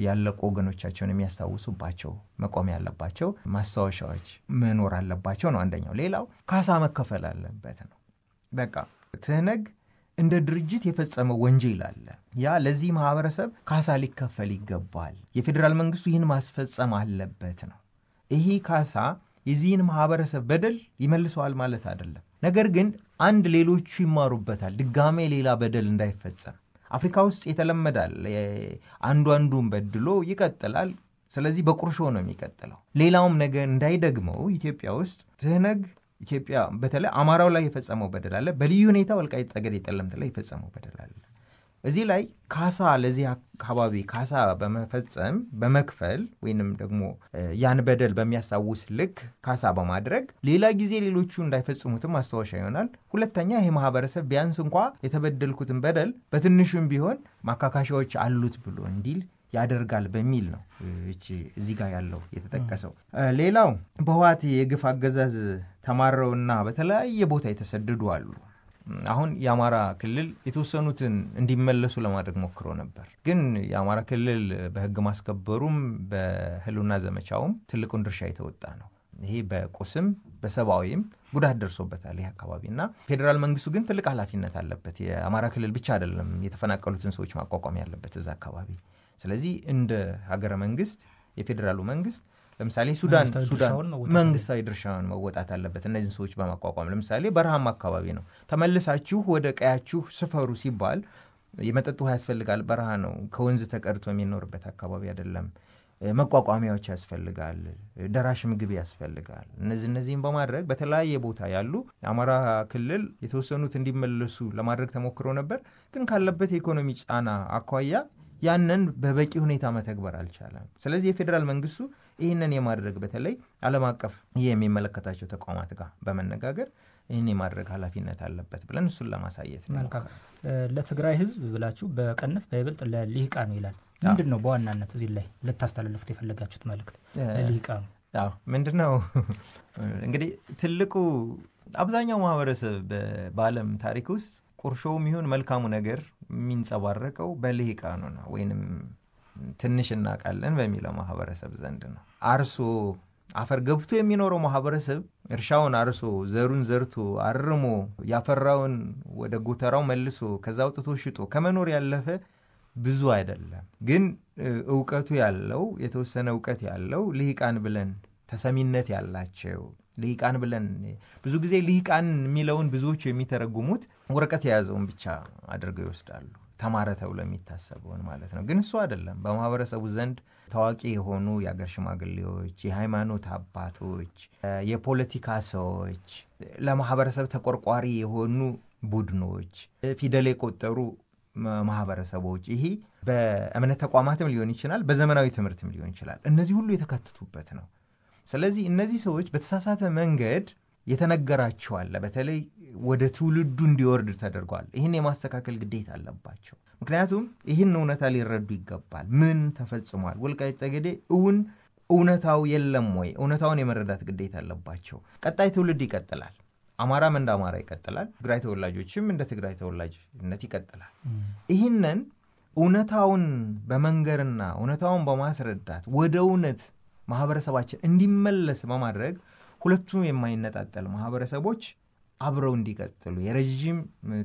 ያለቁ ወገኖቻቸውን የሚያስታውሱባቸው መቆም ያለባቸው ማስታወሻዎች መኖር አለባቸው ነው አንደኛው። ሌላው ካሳ መከፈል አለበት ነው። በቃ ትህነግ እንደ ድርጅት የፈጸመው ወንጀል አለ። ያ ለዚህ ማህበረሰብ ካሳ ሊከፈል ይገባል። የፌዴራል መንግስቱ ይህን ማስፈጸም አለበት ነው። ይሄ ካሳ የዚህን ማህበረሰብ በደል ይመልሰዋል ማለት አይደለም። ነገር ግን አንድ ሌሎቹ ይማሩበታል፣ ድጋሜ ሌላ በደል እንዳይፈጸም። አፍሪካ ውስጥ የተለመዳል። አንዱ አንዱን በድሎ ይቀጥላል። ስለዚህ በቁርሾ ነው የሚቀጥለው። ሌላውም ነገር እንዳይደግመው ኢትዮጵያ ውስጥ ትህነግ ኢትዮጵያ በተለይ አማራው ላይ የፈጸመው በደል አለ። በልዩ ሁኔታ ወልቃይት ጠገዴ፣ ጠለምት ላይ የፈጸመው በደል አለ። እዚህ ላይ ካሳ ለዚህ አካባቢ ካሳ በመፈጸም በመክፈል ወይንም ደግሞ ያን በደል በሚያስታውስ ልክ ካሳ በማድረግ ሌላ ጊዜ ሌሎቹ እንዳይፈጽሙትም ማስታወሻ ይሆናል። ሁለተኛ ይህ ማህበረሰብ ቢያንስ እንኳ የተበደልኩትን በደል በትንሹም ቢሆን ማካካሻዎች አሉት ብሎ እንዲል ያደርጋል በሚል ነው እቺ እዚህ ጋር ያለው የተጠቀሰው። ሌላው በህወሓት የግፍ አገዛዝ ተማረውና በተለያየ ቦታ የተሰደዱ አሉ። አሁን የአማራ ክልል የተወሰኑትን እንዲመለሱ ለማድረግ ሞክሮ ነበር። ግን የአማራ ክልል በህግ ማስከበሩም በህልውና ዘመቻውም ትልቁን ድርሻ የተወጣ ነው። ይሄ በቁስም በሰብአዊም ጉዳት ደርሶበታል ይህ አካባቢ እና ፌዴራል መንግስቱ ግን ትልቅ ኃላፊነት አለበት። የአማራ ክልል ብቻ አይደለም የተፈናቀሉትን ሰዎች ማቋቋም ያለበት እዛ አካባቢ። ስለዚህ እንደ ሀገረ መንግስት የፌዴራሉ መንግስት ለምሳሌ ሱዳን ሱዳን መንግስታዊ ድርሻውን መወጣት አለበት። እነዚህን ሰዎች በማቋቋም ለምሳሌ በረሃማ አካባቢ ነው ተመልሳችሁ ወደ ቀያችሁ ስፈሩ ሲባል የመጠጥ ውሃ ያስፈልጋል። በረሃ ነው፣ ከወንዝ ተቀድቶ የሚኖርበት አካባቢ አይደለም። መቋቋሚያዎች ያስፈልጋል፣ ደራሽ ምግብ ያስፈልጋል። እነዚህ እነዚህም በማድረግ በተለያየ ቦታ ያሉ የአማራ ክልል የተወሰኑት እንዲመለሱ ለማድረግ ተሞክሮ ነበር። ግን ካለበት የኢኮኖሚ ጫና አኳያ ያንን በበቂ ሁኔታ መተግበር አልቻለም። ስለዚህ የፌዴራል መንግስቱ ይህንን የማድረግ በተለይ ዓለም አቀፍ የሚመለከታቸው ተቋማት ጋር በመነጋገር ይህን የማድረግ ኃላፊነት አለበት ብለን እሱን ለማሳየት መልካም። ለትግራይ ህዝብ ብላችሁ በቀንፍ በይበልጥ ለልሂቃኑ ይላል። ምንድን ነው በዋናነት እዚህ ላይ ልታስተላልፉት የፈለጋችሁት መልእክት ለልሂቃኑ? አዎ ምንድን ነው እንግዲህ ትልቁ አብዛኛው ማህበረሰብ በዓለም ታሪክ ውስጥ ቁርሾውም ይሁን መልካሙ ነገር የሚንጸባረቀው በልሂቃኑ ነው ወይንም ትንሽ እናውቃለን በሚለው ማህበረሰብ ዘንድ ነው። አርሶ አፈር ገብቶ የሚኖረው ማህበረሰብ እርሻውን አርሶ ዘሩን ዘርቶ አርሞ ያፈራውን ወደ ጎተራው መልሶ ከዛ አውጥቶ ሽጦ ከመኖር ያለፈ ብዙ አይደለም። ግን እውቀቱ ያለው የተወሰነ እውቀት ያለው ልሂቃን ብለን ተሰሚነት ያላቸው ልሂቃን ብለን ብዙ ጊዜ ልሂቃን የሚለውን ብዙዎች የሚተረጉሙት ወረቀት የያዘውን ብቻ አድርገው ይወስዳሉ። ተማረ ተብሎ የሚታሰበውን ማለት ነው። ግን እሱ አይደለም። በማህበረሰቡ ዘንድ ታዋቂ የሆኑ የአገር ሽማግሌዎች፣ የሃይማኖት አባቶች፣ የፖለቲካ ሰዎች፣ ለማህበረሰብ ተቆርቋሪ የሆኑ ቡድኖች፣ ፊደል የቆጠሩ ማህበረሰቦች ይሄ በእምነት ተቋማትም ሊሆን ይችላል፣ በዘመናዊ ትምህርትም ሊሆን ይችላል። እነዚህ ሁሉ የተካተቱበት ነው። ስለዚህ እነዚህ ሰዎች በተሳሳተ መንገድ የተነገራቸው አለ። በተለይ ወደ ትውልዱ እንዲወርድ ተደርጓል። ይህን የማስተካከል ግዴታ አለባቸው። ምክንያቱም ይህን እውነታ ሊረዱ ይገባል። ምን ተፈጽሟል? ወልቃይት ጠገዴ እውን እውነታው የለም ወይ? እውነታውን የመረዳት ግዴታ አለባቸው። ቀጣይ ትውልድ ይቀጥላል። አማራም እንደ አማራ ይቀጥላል። ትግራይ ተወላጆችም እንደ ትግራይ ተወላጅነት ይቀጥላል። ይህንን እውነታውን በመንገርና እውነታውን በማስረዳት ወደ እውነት ማህበረሰባችን እንዲመለስ በማድረግ ሁለቱ የማይነጣጠል ማህበረሰቦች አብረው እንዲቀጥሉ የረዥም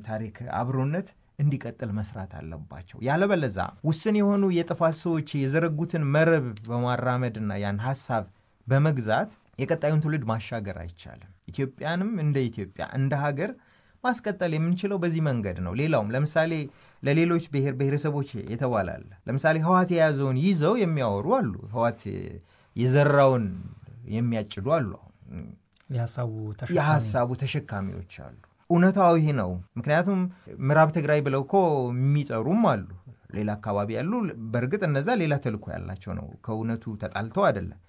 ታሪክ አብሮነት እንዲቀጥል መስራት አለባቸው። ያለበለዛ ውስን የሆኑ የጥፋት ሰዎች የዘረጉትን መረብ በማራመድና ያን ሀሳብ በመግዛት የቀጣዩን ትውልድ ማሻገር አይቻልም። ኢትዮጵያንም እንደ ኢትዮጵያ እንደ ሀገር ማስቀጠል የምንችለው በዚህ መንገድ ነው። ሌላውም ለምሳሌ ለሌሎች ብሔር ብሔረሰቦች የተባላለ ለምሳሌ ህዋት የያዘውን ይዘው የሚያወሩ አሉ። ህዋት የዘራውን የሚያጭዱ አሉ። የሀሳቡ ተሸካሚዎች አሉ። እውነታዊ ነው። ምክንያቱም ምዕራብ ትግራይ ብለው እኮ የሚጠሩም አሉ፣ ሌላ አካባቢ ያሉ። በእርግጥ እነዛ ሌላ ተልእኮ ያላቸው ነው፣ ከእውነቱ ተጣልተው አይደለም።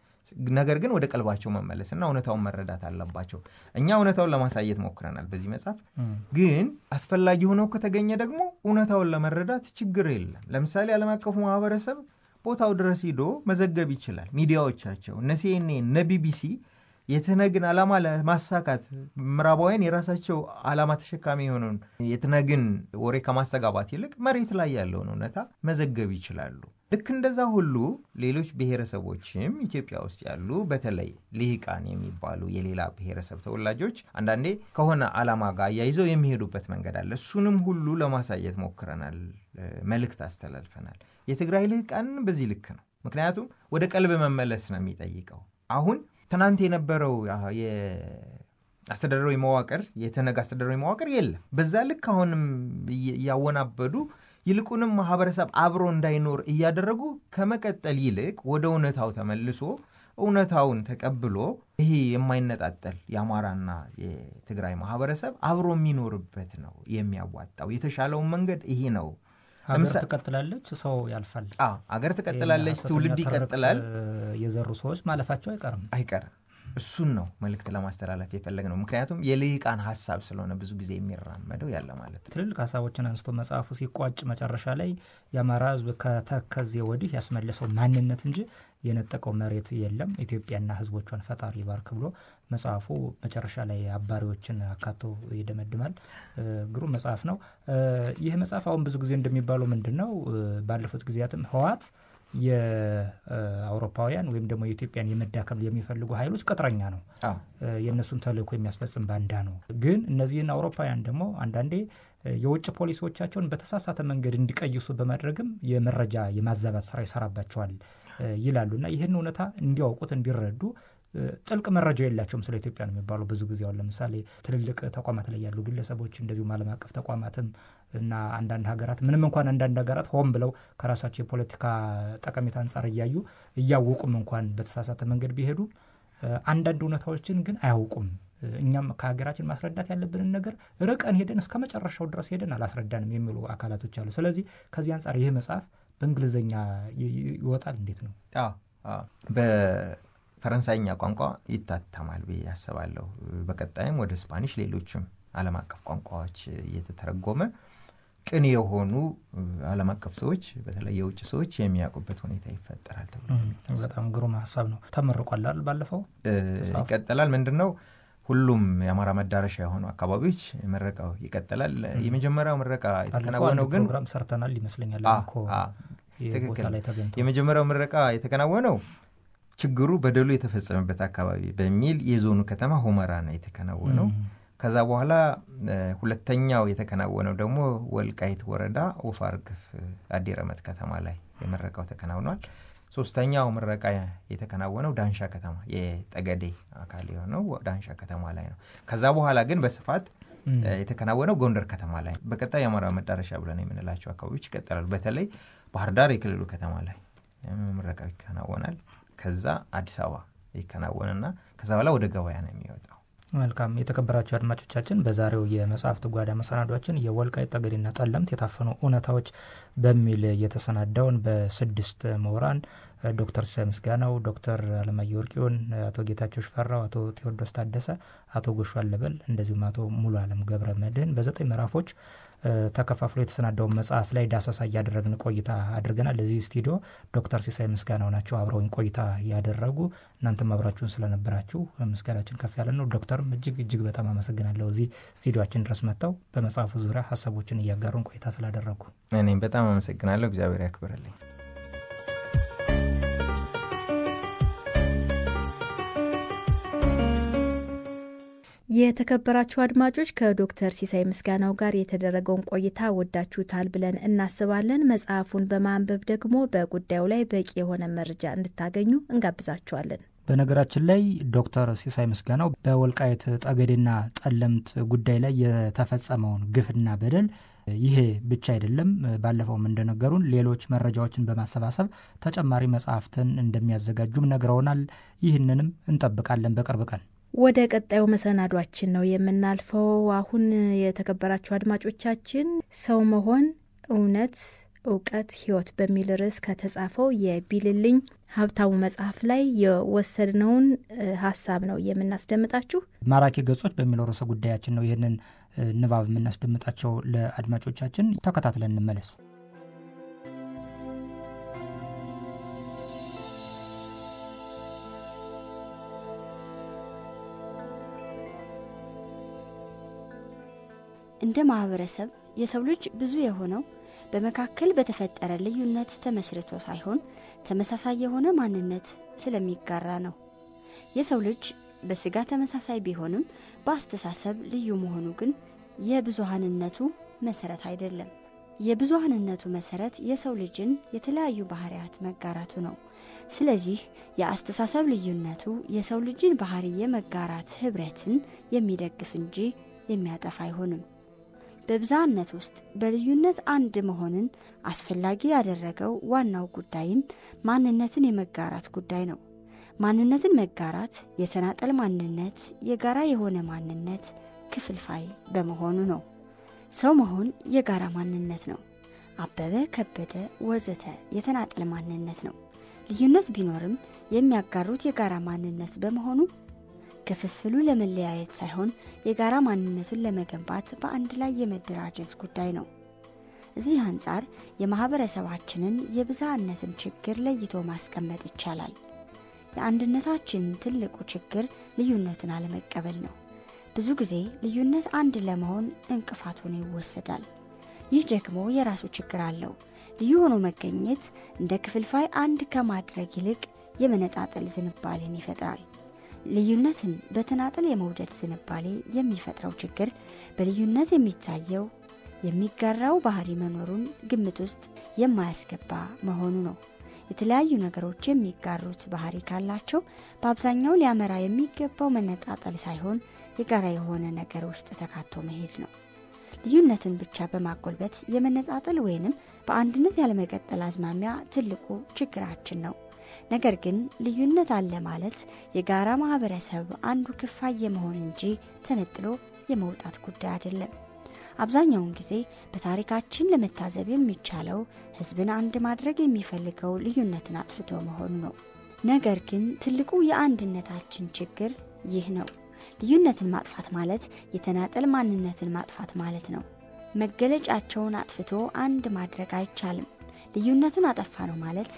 ነገር ግን ወደ ቀልባቸው መመለስና እውነታውን መረዳት አለባቸው። እኛ እውነታውን ለማሳየት ሞክረናል በዚህ መጽሐፍ። ግን አስፈላጊ ሆነው ከተገኘ ደግሞ እውነታውን ለመረዳት ችግር የለም። ለምሳሌ ዓለም አቀፉ ማህበረሰብ ቦታው ድረስ ሂዶ መዘገብ ይችላል። ሚዲያዎቻቸው እነ ሲኤንኤን እነ ቢቢሲ የትነግን ዓላማ ለማሳካት ምዕራባውያን የራሳቸው ዓላማ ተሸካሚ የሆነውን የትነግን ወሬ ከማስተጋባት ይልቅ መሬት ላይ ያለውን እውነታ መዘገብ ይችላሉ። ልክ እንደዛ ሁሉ ሌሎች ብሔረሰቦችም ኢትዮጵያ ውስጥ ያሉ በተለይ ልሂቃን የሚባሉ የሌላ ብሔረሰብ ተወላጆች አንዳንዴ ከሆነ ዓላማ ጋር አያይዘው የሚሄዱበት መንገድ አለ። እሱንም ሁሉ ለማሳየት ሞክረናል፣ መልእክት አስተላልፈናል። የትግራይ ልሂቃን በዚህ ልክ ነው። ምክንያቱም ወደ ቀልብ መመለስ ነው የሚጠይቀው። አሁን ትናንት የነበረው አስተዳደራዊ መዋቅር የተነጋ አስተዳደራዊ መዋቅር የለም። በዛ ልክ አሁንም እያወናበዱ ይልቁንም ማህበረሰብ አብሮ እንዳይኖር እያደረጉ ከመቀጠል ይልቅ ወደ እውነታው ተመልሶ እውነታውን ተቀብሎ ይሄ የማይነጣጠል የአማራና የትግራይ ማህበረሰብ አብሮ የሚኖርበት ነው የሚያዋጣው። የተሻለውን መንገድ ይሄ ነው ሀገር ትቀጥላለች፣ ሰው ያልፋል። አገር ትቀጥላለች፣ ትውልድ ይቀጥላል። የዘሩ ሰዎች ማለፋቸው አይቀርም አይቀርም። እሱን ነው መልእክት ለማስተላለፍ የፈለግ ነው። ምክንያቱም የልሂቃን ሀሳብ ስለሆነ ብዙ ጊዜ የሚራመደው ያለ ማለት ነው። ትልልቅ ሀሳቦችን አንስቶ መጽሐፉ ሲቋጭ መጨረሻ ላይ የአማራ ሕዝብ ከተከዜ ወዲህ ያስመለሰው ማንነት እንጂ የነጠቀው መሬት የለም፣ ኢትዮጵያና ሕዝቦቿን ፈጣሪ ባርክ ብሎ መጽሐፉ መጨረሻ ላይ አባሪዎችን አካቶ ይደመድማል። ግሩም መጽሐፍ ነው። ይህ መጽሐፍ አሁን ብዙ ጊዜ እንደሚባለው ምንድን ነው ባለፉት ጊዜያትም ህወሓት የአውሮፓውያን ወይም ደግሞ የኢትዮጵያን የመዳከም የሚፈልጉ ኃይሎች ቅጥረኛ ነው። የእነሱን ተልእኮ የሚያስፈጽም ባንዳ ነው። ግን እነዚህን አውሮፓውያን ደግሞ አንዳንዴ የውጭ ፖሊሲዎቻቸውን በተሳሳተ መንገድ እንዲቀይሱ በማድረግም የመረጃ የማዛባት ስራ ይሰራባቸዋል ይላሉ እና ይህን እውነታ እንዲያውቁት እንዲረዱ ጥልቅ መረጃ የላቸውም ስለ ኢትዮጵያ ነው የሚባለው። ብዙ ጊዜ አሁን ለምሳሌ ትልልቅ ተቋማት ላይ ያሉ ግለሰቦች እንደዚሁም አለም አቀፍ ተቋማትም እና አንዳንድ ሀገራት ምንም እንኳን አንዳንድ ሀገራት ሆን ብለው ከራሳቸው የፖለቲካ ጠቀሜታ አንጻር እያዩ እያወቁም እንኳን በተሳሳተ መንገድ ቢሄዱ አንዳንድ እውነታዎችን ግን አያውቁም። እኛም ከሀገራችን ማስረዳት ያለብንን ነገር ርቀን ሄደን እስከ መጨረሻው ድረስ ሄደን አላስረዳንም የሚሉ አካላቶች አሉ። ስለዚህ ከዚህ አንጻር ይህ መጽሐፍ በእንግሊዝኛ ይወጣል እንዴት ነው? ፈረንሳይኛ ቋንቋ ይታተማል ብዬ ያስባለሁ። በቀጣይም ወደ ስፓኒሽ፣ ሌሎችም ዓለም አቀፍ ቋንቋዎች እየተተረጎመ ቅን የሆኑ ዓለም አቀፍ ሰዎች በተለይ የውጭ ሰዎች የሚያውቁበት ሁኔታ ይፈጠራል ተብሎ በጣም ግሩም ሀሳብ ነው። ተመርቋላል ባለፈው ይቀጥላል። ምንድን ነው ሁሉም የአማራ መዳረሻ የሆኑ አካባቢዎች ምረቃው ይቀጥላል። የመጀመሪያው ምረቃ የተከናወነው ግን ሰርተናል ይመስለኛል። ትክክል። የመጀመሪያው ምረቃ የተከናወነው ችግሩ በደሉ የተፈጸመበት አካባቢ በሚል የዞኑ ከተማ ሁመራ ነው የተከናወነው። ከዛ በኋላ ሁለተኛው የተከናወነው ደግሞ ወልቃይት ወረዳ ኦፋር ግፍ አዲረመት ከተማ ላይ የምረቃው ተከናውኗል። ሶስተኛው ምረቃ የተከናወነው ዳንሻ ከተማ የጠገዴ አካል የሆነው ዳንሻ ከተማ ላይ ነው። ከዛ በኋላ ግን በስፋት የተከናወነው ጎንደር ከተማ ላይ፣ በቀጣይ የአማራ መዳረሻ ብለን የምንላቸው አካባቢዎች ይቀጠላሉ በተለይ ባህርዳር የክልሉ ከተማ ላይ ምረቃው ይከናወናል። ከዛ አዲስ አበባ ይከናወንና ከዛ በኋላ ወደ ገበያ ነው የሚወጣው። መልካም የተከበራቸው አድማጮቻችን፣ በዛሬው የመጽሐፍት ጓዳ መሰናዷችን የወልቃይ ጠገዴና ጠለምት የታፈኑ እውነታዎች በሚል የተሰናዳውን በስድስት ምሁራን ዶክተር ምስጋናው፣ ዶክተር አለማየ ወርቅዮን፣ አቶ ጌታቸው ሽፈራው፣ አቶ ቴዎድሮስ ታደሰ፣ አቶ ጎሹ አለበል እንደዚሁም አቶ ሙሉ አለም ገብረ መድህን በዘጠኝ ምዕራፎች ተከፋፍሎ የተሰናዳውን መጽሐፍ ላይ ዳሰሳ እያደረግን ቆይታ አድርገናል። እዚህ ስቱዲዮ ዶክተር ሲሳይ ምስጋናው ናቸው አብረውኝ ቆይታ ያደረጉ። እናንተም አብራችሁን ስለነበራችሁ ምስጋናችን ከፍ ያለ ነው። ዶክተርም እጅግ እጅግ በጣም አመሰግናለሁ እዚህ ስቱዲዮችን ድረስ መጥተው በመጽሐፉ ዙሪያ ሀሳቦችን እያጋሩን ቆይታ ስላደረጉ እኔም በጣም አመሰግናለሁ። እግዚአብሔር ያክብርልኝ። የተከበራችሁ አድማጮች ከዶክተር ሲሳይ ምስጋናው ጋር የተደረገውን ቆይታ ወዳችሁታል ብለን እናስባለን። መጽሐፉን በማንበብ ደግሞ በጉዳዩ ላይ በቂ የሆነ መረጃ እንድታገኙ እንጋብዛችኋለን። በነገራችን ላይ ዶክተር ሲሳይ ምስጋናው በወልቃይት ጠገዴና ጠለምት ጉዳይ ላይ የተፈጸመውን ግፍና በደል ይሄ ብቻ አይደለም። ባለፈውም እንደነገሩን ሌሎች መረጃዎችን በማሰባሰብ ተጨማሪ መጽሐፍትን እንደሚያዘጋጁም ነግረውናል። ይህንንም እንጠብቃለን በቅርብ ቀን ወደ ቀጣዩ መሰናዷችን ነው የምናልፈው። አሁን የተከበራችሁ አድማጮቻችን ሰው መሆን እውነት እውቀት ህይወት በሚል ርዕስ ከተጻፈው የቢልልኝ ሀብታሙ መጽሐፍ ላይ የወሰድነውን ሀሳብ ነው የምናስደምጣችሁ። ማራኪ ገጾች በሚለው ርዕሰ ጉዳያችን ነው ይህንን ንባብ የምናስደምጣቸው ለአድማጮቻችን። ተከታትለን እንመለስ። እንደ ማህበረሰብ የሰው ልጅ ብዙ የሆነው በመካከል በተፈጠረ ልዩነት ተመስርቶ ሳይሆን ተመሳሳይ የሆነ ማንነት ስለሚጋራ ነው። የሰው ልጅ በስጋ ተመሳሳይ ቢሆንም በአስተሳሰብ ልዩ መሆኑ ግን የብዙሃንነቱ መሰረት አይደለም። የብዙሃንነቱ መሰረት የሰው ልጅን የተለያዩ ባህሪያት መጋራቱ ነው። ስለዚህ የአስተሳሰብ ልዩነቱ የሰው ልጅን ባህሪ የመጋራት ህብረትን የሚደግፍ እንጂ የሚያጠፋ አይሆንም። በብዛነት ውስጥ በልዩነት አንድ መሆንን አስፈላጊ ያደረገው ዋናው ጉዳይም ማንነትን የመጋራት ጉዳይ ነው። ማንነትን መጋራት የተናጠል ማንነት የጋራ የሆነ ማንነት ክፍልፋይ በመሆኑ ነው። ሰው መሆን የጋራ ማንነት ነው። አበበ ከበደ ወዘተ የተናጠል ማንነት ነው። ልዩነት ቢኖርም የሚያጋሩት የጋራ ማንነት በመሆኑ ክፍፍሉ ለመለያየት ሳይሆን የጋራ ማንነቱን ለመገንባት በአንድ ላይ የመደራጀት ጉዳይ ነው። እዚህ አንጻር የማህበረሰባችንን የብዝሃነትን ችግር ለይቶ ማስቀመጥ ይቻላል። የአንድነታችን ትልቁ ችግር ልዩነትን አለመቀበል ነው። ብዙ ጊዜ ልዩነት አንድ ለመሆን እንቅፋት ሆኖ ይወሰዳል። ይህ ደግሞ የራሱ ችግር አለው። ልዩ ሆኖ መገኘት እንደ ክፍልፋይ አንድ ከማድረግ ይልቅ የመነጣጠል ዝንባሌን ይፈጥራል። ልዩነትን በተናጠል የመውደድ ዝንባሌ የሚፈጥረው ችግር በልዩነት የሚታየው የሚጋራው ባህሪ መኖሩን ግምት ውስጥ የማያስገባ መሆኑ ነው። የተለያዩ ነገሮች የሚጋሩት ባህሪ ካላቸው በአብዛኛው ሊያመራ የሚገባው መነጣጠል ሳይሆን የጋራ የሆነ ነገር ውስጥ ተካቶ መሄድ ነው። ልዩነትን ብቻ በማጎልበት የመነጣጠል ወይንም በአንድነት ያለመቀጠል አዝማሚያ ትልቁ ችግራችን ነው። ነገር ግን ልዩነት አለ ማለት የጋራ ማህበረሰብ አንዱ ክፋይ የመሆን እንጂ ተነጥሎ የመውጣት ጉዳይ አይደለም። አብዛኛውን ጊዜ በታሪካችን ለመታዘብ የሚቻለው ህዝብን አንድ ማድረግ የሚፈልገው ልዩነትን አጥፍቶ መሆኑ ነው። ነገር ግን ትልቁ የአንድነታችን ችግር ይህ ነው። ልዩነትን ማጥፋት ማለት የተናጠል ማንነትን ማጥፋት ማለት ነው። መገለጫቸውን አጥፍቶ አንድ ማድረግ አይቻልም። ልዩነቱን አጠፋ ነው ማለት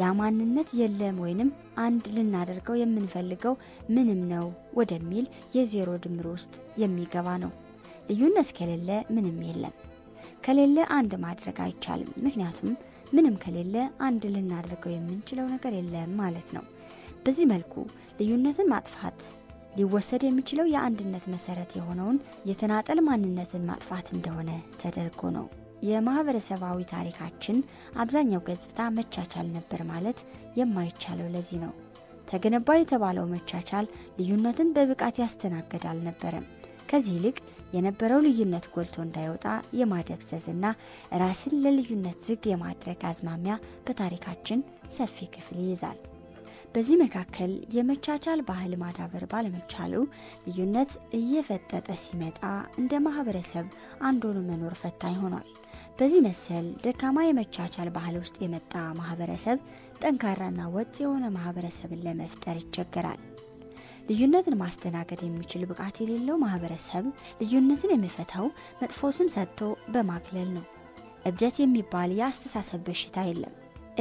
ያ ማንነት የለም ወይንም አንድ ልናደርገው የምንፈልገው ምንም ነው ወደሚል የዜሮ ድምር ውስጥ የሚገባ ነው። ልዩነት ከሌለ ምንም የለም። ከሌለ አንድ ማድረግ አይቻልም። ምክንያቱም ምንም ከሌለ አንድ ልናደርገው የምንችለው ነገር የለም ማለት ነው። በዚህ መልኩ ልዩነትን ማጥፋት ሊወሰድ የሚችለው የአንድነት መሰረት የሆነውን የተናጠል ማንነትን ማጥፋት እንደሆነ ተደርጎ ነው። የማህበረሰባዊ ታሪካችን አብዛኛው ገጽታ መቻቻል ነበር ማለት የማይቻለው ለዚህ ነው። ተገነባ የተባለው መቻቻል ልዩነትን በብቃት ያስተናገድ አልነበረም። ከዚህ ይልቅ የነበረው ልዩነት ጎልቶ እንዳይወጣ የማደብዘዝና ራስን ለልዩነት ዝግ የማድረግ አዝማሚያ በታሪካችን ሰፊ ክፍል ይይዛል። በዚህ መካከል የመቻቻል ባህል ማዳበር ባለመቻሉ ልዩነት እየፈጠጠ ሲመጣ እንደ ማህበረሰብ አንድ ሆኖ መኖር ፈታኝ ሆኗል። በዚህ መሰል ደካማ የመቻቻል ባህል ውስጥ የመጣ ማህበረሰብ ጠንካራና ወጥ የሆነ ማህበረሰብን ለመፍጠር ይቸገራል። ልዩነትን ማስተናገድ የሚችል ብቃት የሌለው ማህበረሰብ ልዩነትን የሚፈታው መጥፎ ስም ሰጥቶ በማግለል ነው። እብደት የሚባል የአስተሳሰብ በሽታ የለም።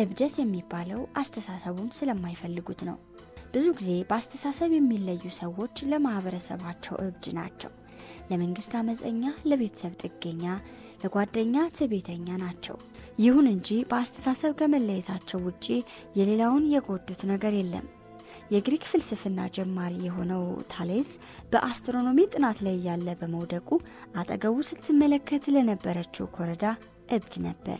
እብደት የሚባለው አስተሳሰቡን ስለማይፈልጉት ነው። ብዙ ጊዜ በአስተሳሰብ የሚለዩ ሰዎች ለማህበረሰባቸው እብድ ናቸው። ለመንግስት አመፀኛ፣ ለቤተሰብ ጥገኛ፣ ለጓደኛ ትቤተኛ ናቸው። ይሁን እንጂ በአስተሳሰብ ከመለየታቸው ውጪ የሌላውን የጎዱት ነገር የለም። የግሪክ ፍልስፍና ጀማሪ የሆነው ታሌስ በአስትሮኖሚ ጥናት ላይ ያለ በመውደቁ አጠገቡ ስትመለከት ለነበረችው ኮረዳ እብድ ነበር።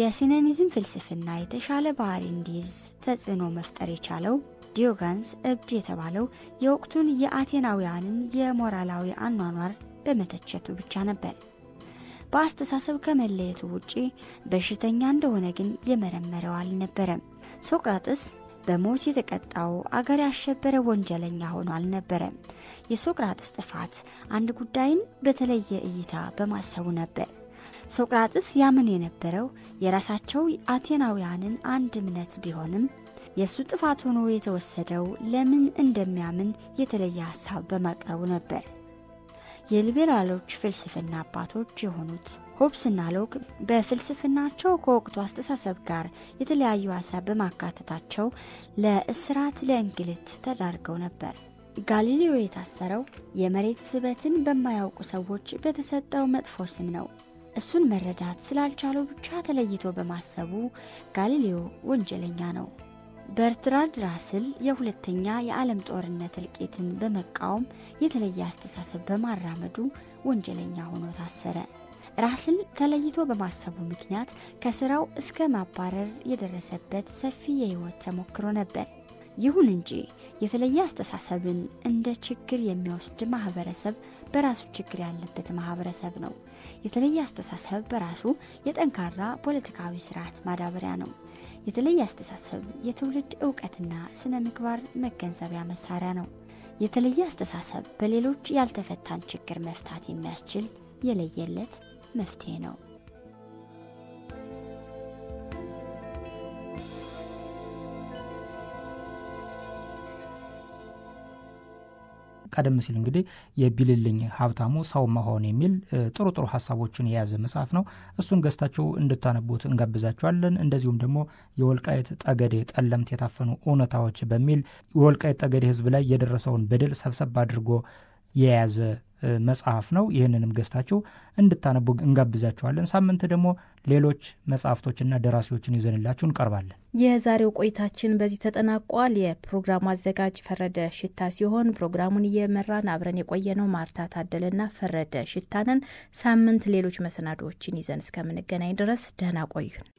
የሲነኒዝም ፍልስፍና የተሻለ ባህሪ እንዲይዝ ተጽዕኖ መፍጠር የቻለው ዲዮጋንስ እብድ የተባለው የወቅቱን የአቴናውያንን የሞራላዊ አኗኗር በመተቸቱ ብቻ ነበር። በአስተሳሰብ ከመለየቱ ውጪ በሽተኛ እንደሆነ ግን የመረመረው አልነበረም። ሶቅራጥስ በሞት የተቀጣው አገር ያሸበረ ወንጀለኛ ሆኖ አልነበረም። የሶቅራጥስ ጥፋት አንድ ጉዳይን በተለየ እይታ በማሰቡ ነበር። ሶቅራጥስ ያምን የነበረው የራሳቸው አቴናውያንን አንድ እምነት ቢሆንም የእሱ ጥፋት ሆኖ የተወሰደው ለምን እንደሚያምን የተለየ ሀሳብ በማቅረቡ ነበር። የሊቤራሎች ፍልስፍና አባቶች የሆኑት ሆብስና ሎክ በፍልስፍናቸው ከወቅቱ አስተሳሰብ ጋር የተለያዩ ሀሳብ በማካተታቸው ለእስራት፣ ለእንግልት ተዳርገው ነበር። ጋሊሌዮ የታሰረው የመሬት ስበትን በማያውቁ ሰዎች በተሰጠው መጥፎ ስም ነው። እሱን መረዳት ስላልቻለው ብቻ ተለይቶ በማሰቡ ጋሊሌዮ ወንጀለኛ ነው። በርትራንድ ራስል የሁለተኛ የዓለም ጦርነት እልቂትን በመቃወም የተለየ አስተሳሰብ በማራመዱ ወንጀለኛ ሆኖ ታሰረ። ራስል ተለይቶ በማሰቡ ምክንያት ከስራው እስከ ማባረር የደረሰበት ሰፊ የህይወት ተሞክሮ ነበር። ይሁን እንጂ የተለየ አስተሳሰብን እንደ ችግር የሚወስድ ማህበረሰብ በራሱ ችግር ያለበት ማህበረሰብ ነው። የተለየ አስተሳሰብ በራሱ የጠንካራ ፖለቲካዊ ስርዓት ማዳበሪያ ነው። የተለየ አስተሳሰብ የትውልድ እውቀትና ስነ ምግባር መገንዘቢያ መሳሪያ ነው። የተለየ አስተሳሰብ በሌሎች ያልተፈታን ችግር መፍታት የሚያስችል የለየለት መፍትሄ ነው። ቀደም ሲል እንግዲህ የቢልልኝ ሀብታሙ ሰው መሆን የሚል ጥሩ ጥሩ ሀሳቦችን የያዘ መጽሐፍ ነው። እሱን ገዝታችሁ እንድታነቡት እንጋብዛችኋለን። እንደዚሁም ደግሞ የወልቃየት ጠገዴ ጠለምት የታፈኑ እውነታዎች በሚል የወልቃየት ጠገዴ ህዝብ ላይ የደረሰውን በደል ሰብሰብ አድርጎ የያዘ መጽሐፍ ነው። ይህንንም ገዝታችሁ እንድታነቡ እንጋብዛችኋለን። ሳምንት ደግሞ ሌሎች መጽሐፍቶችና ደራሲዎችን ይዘንላችሁ እንቀርባለን። የዛሬው ቆይታችን በዚህ ተጠናቋል። የፕሮግራሙ አዘጋጅ ፈረደ ሽታ ሲሆን ፕሮግራሙን እየመራን አብረን የቆየነው ማርታ ታደለና ፈረደ ሽታንን። ሳምንት ሌሎች መሰናዶዎችን ይዘን እስከምንገናኝ ድረስ ደህና ቆዩን።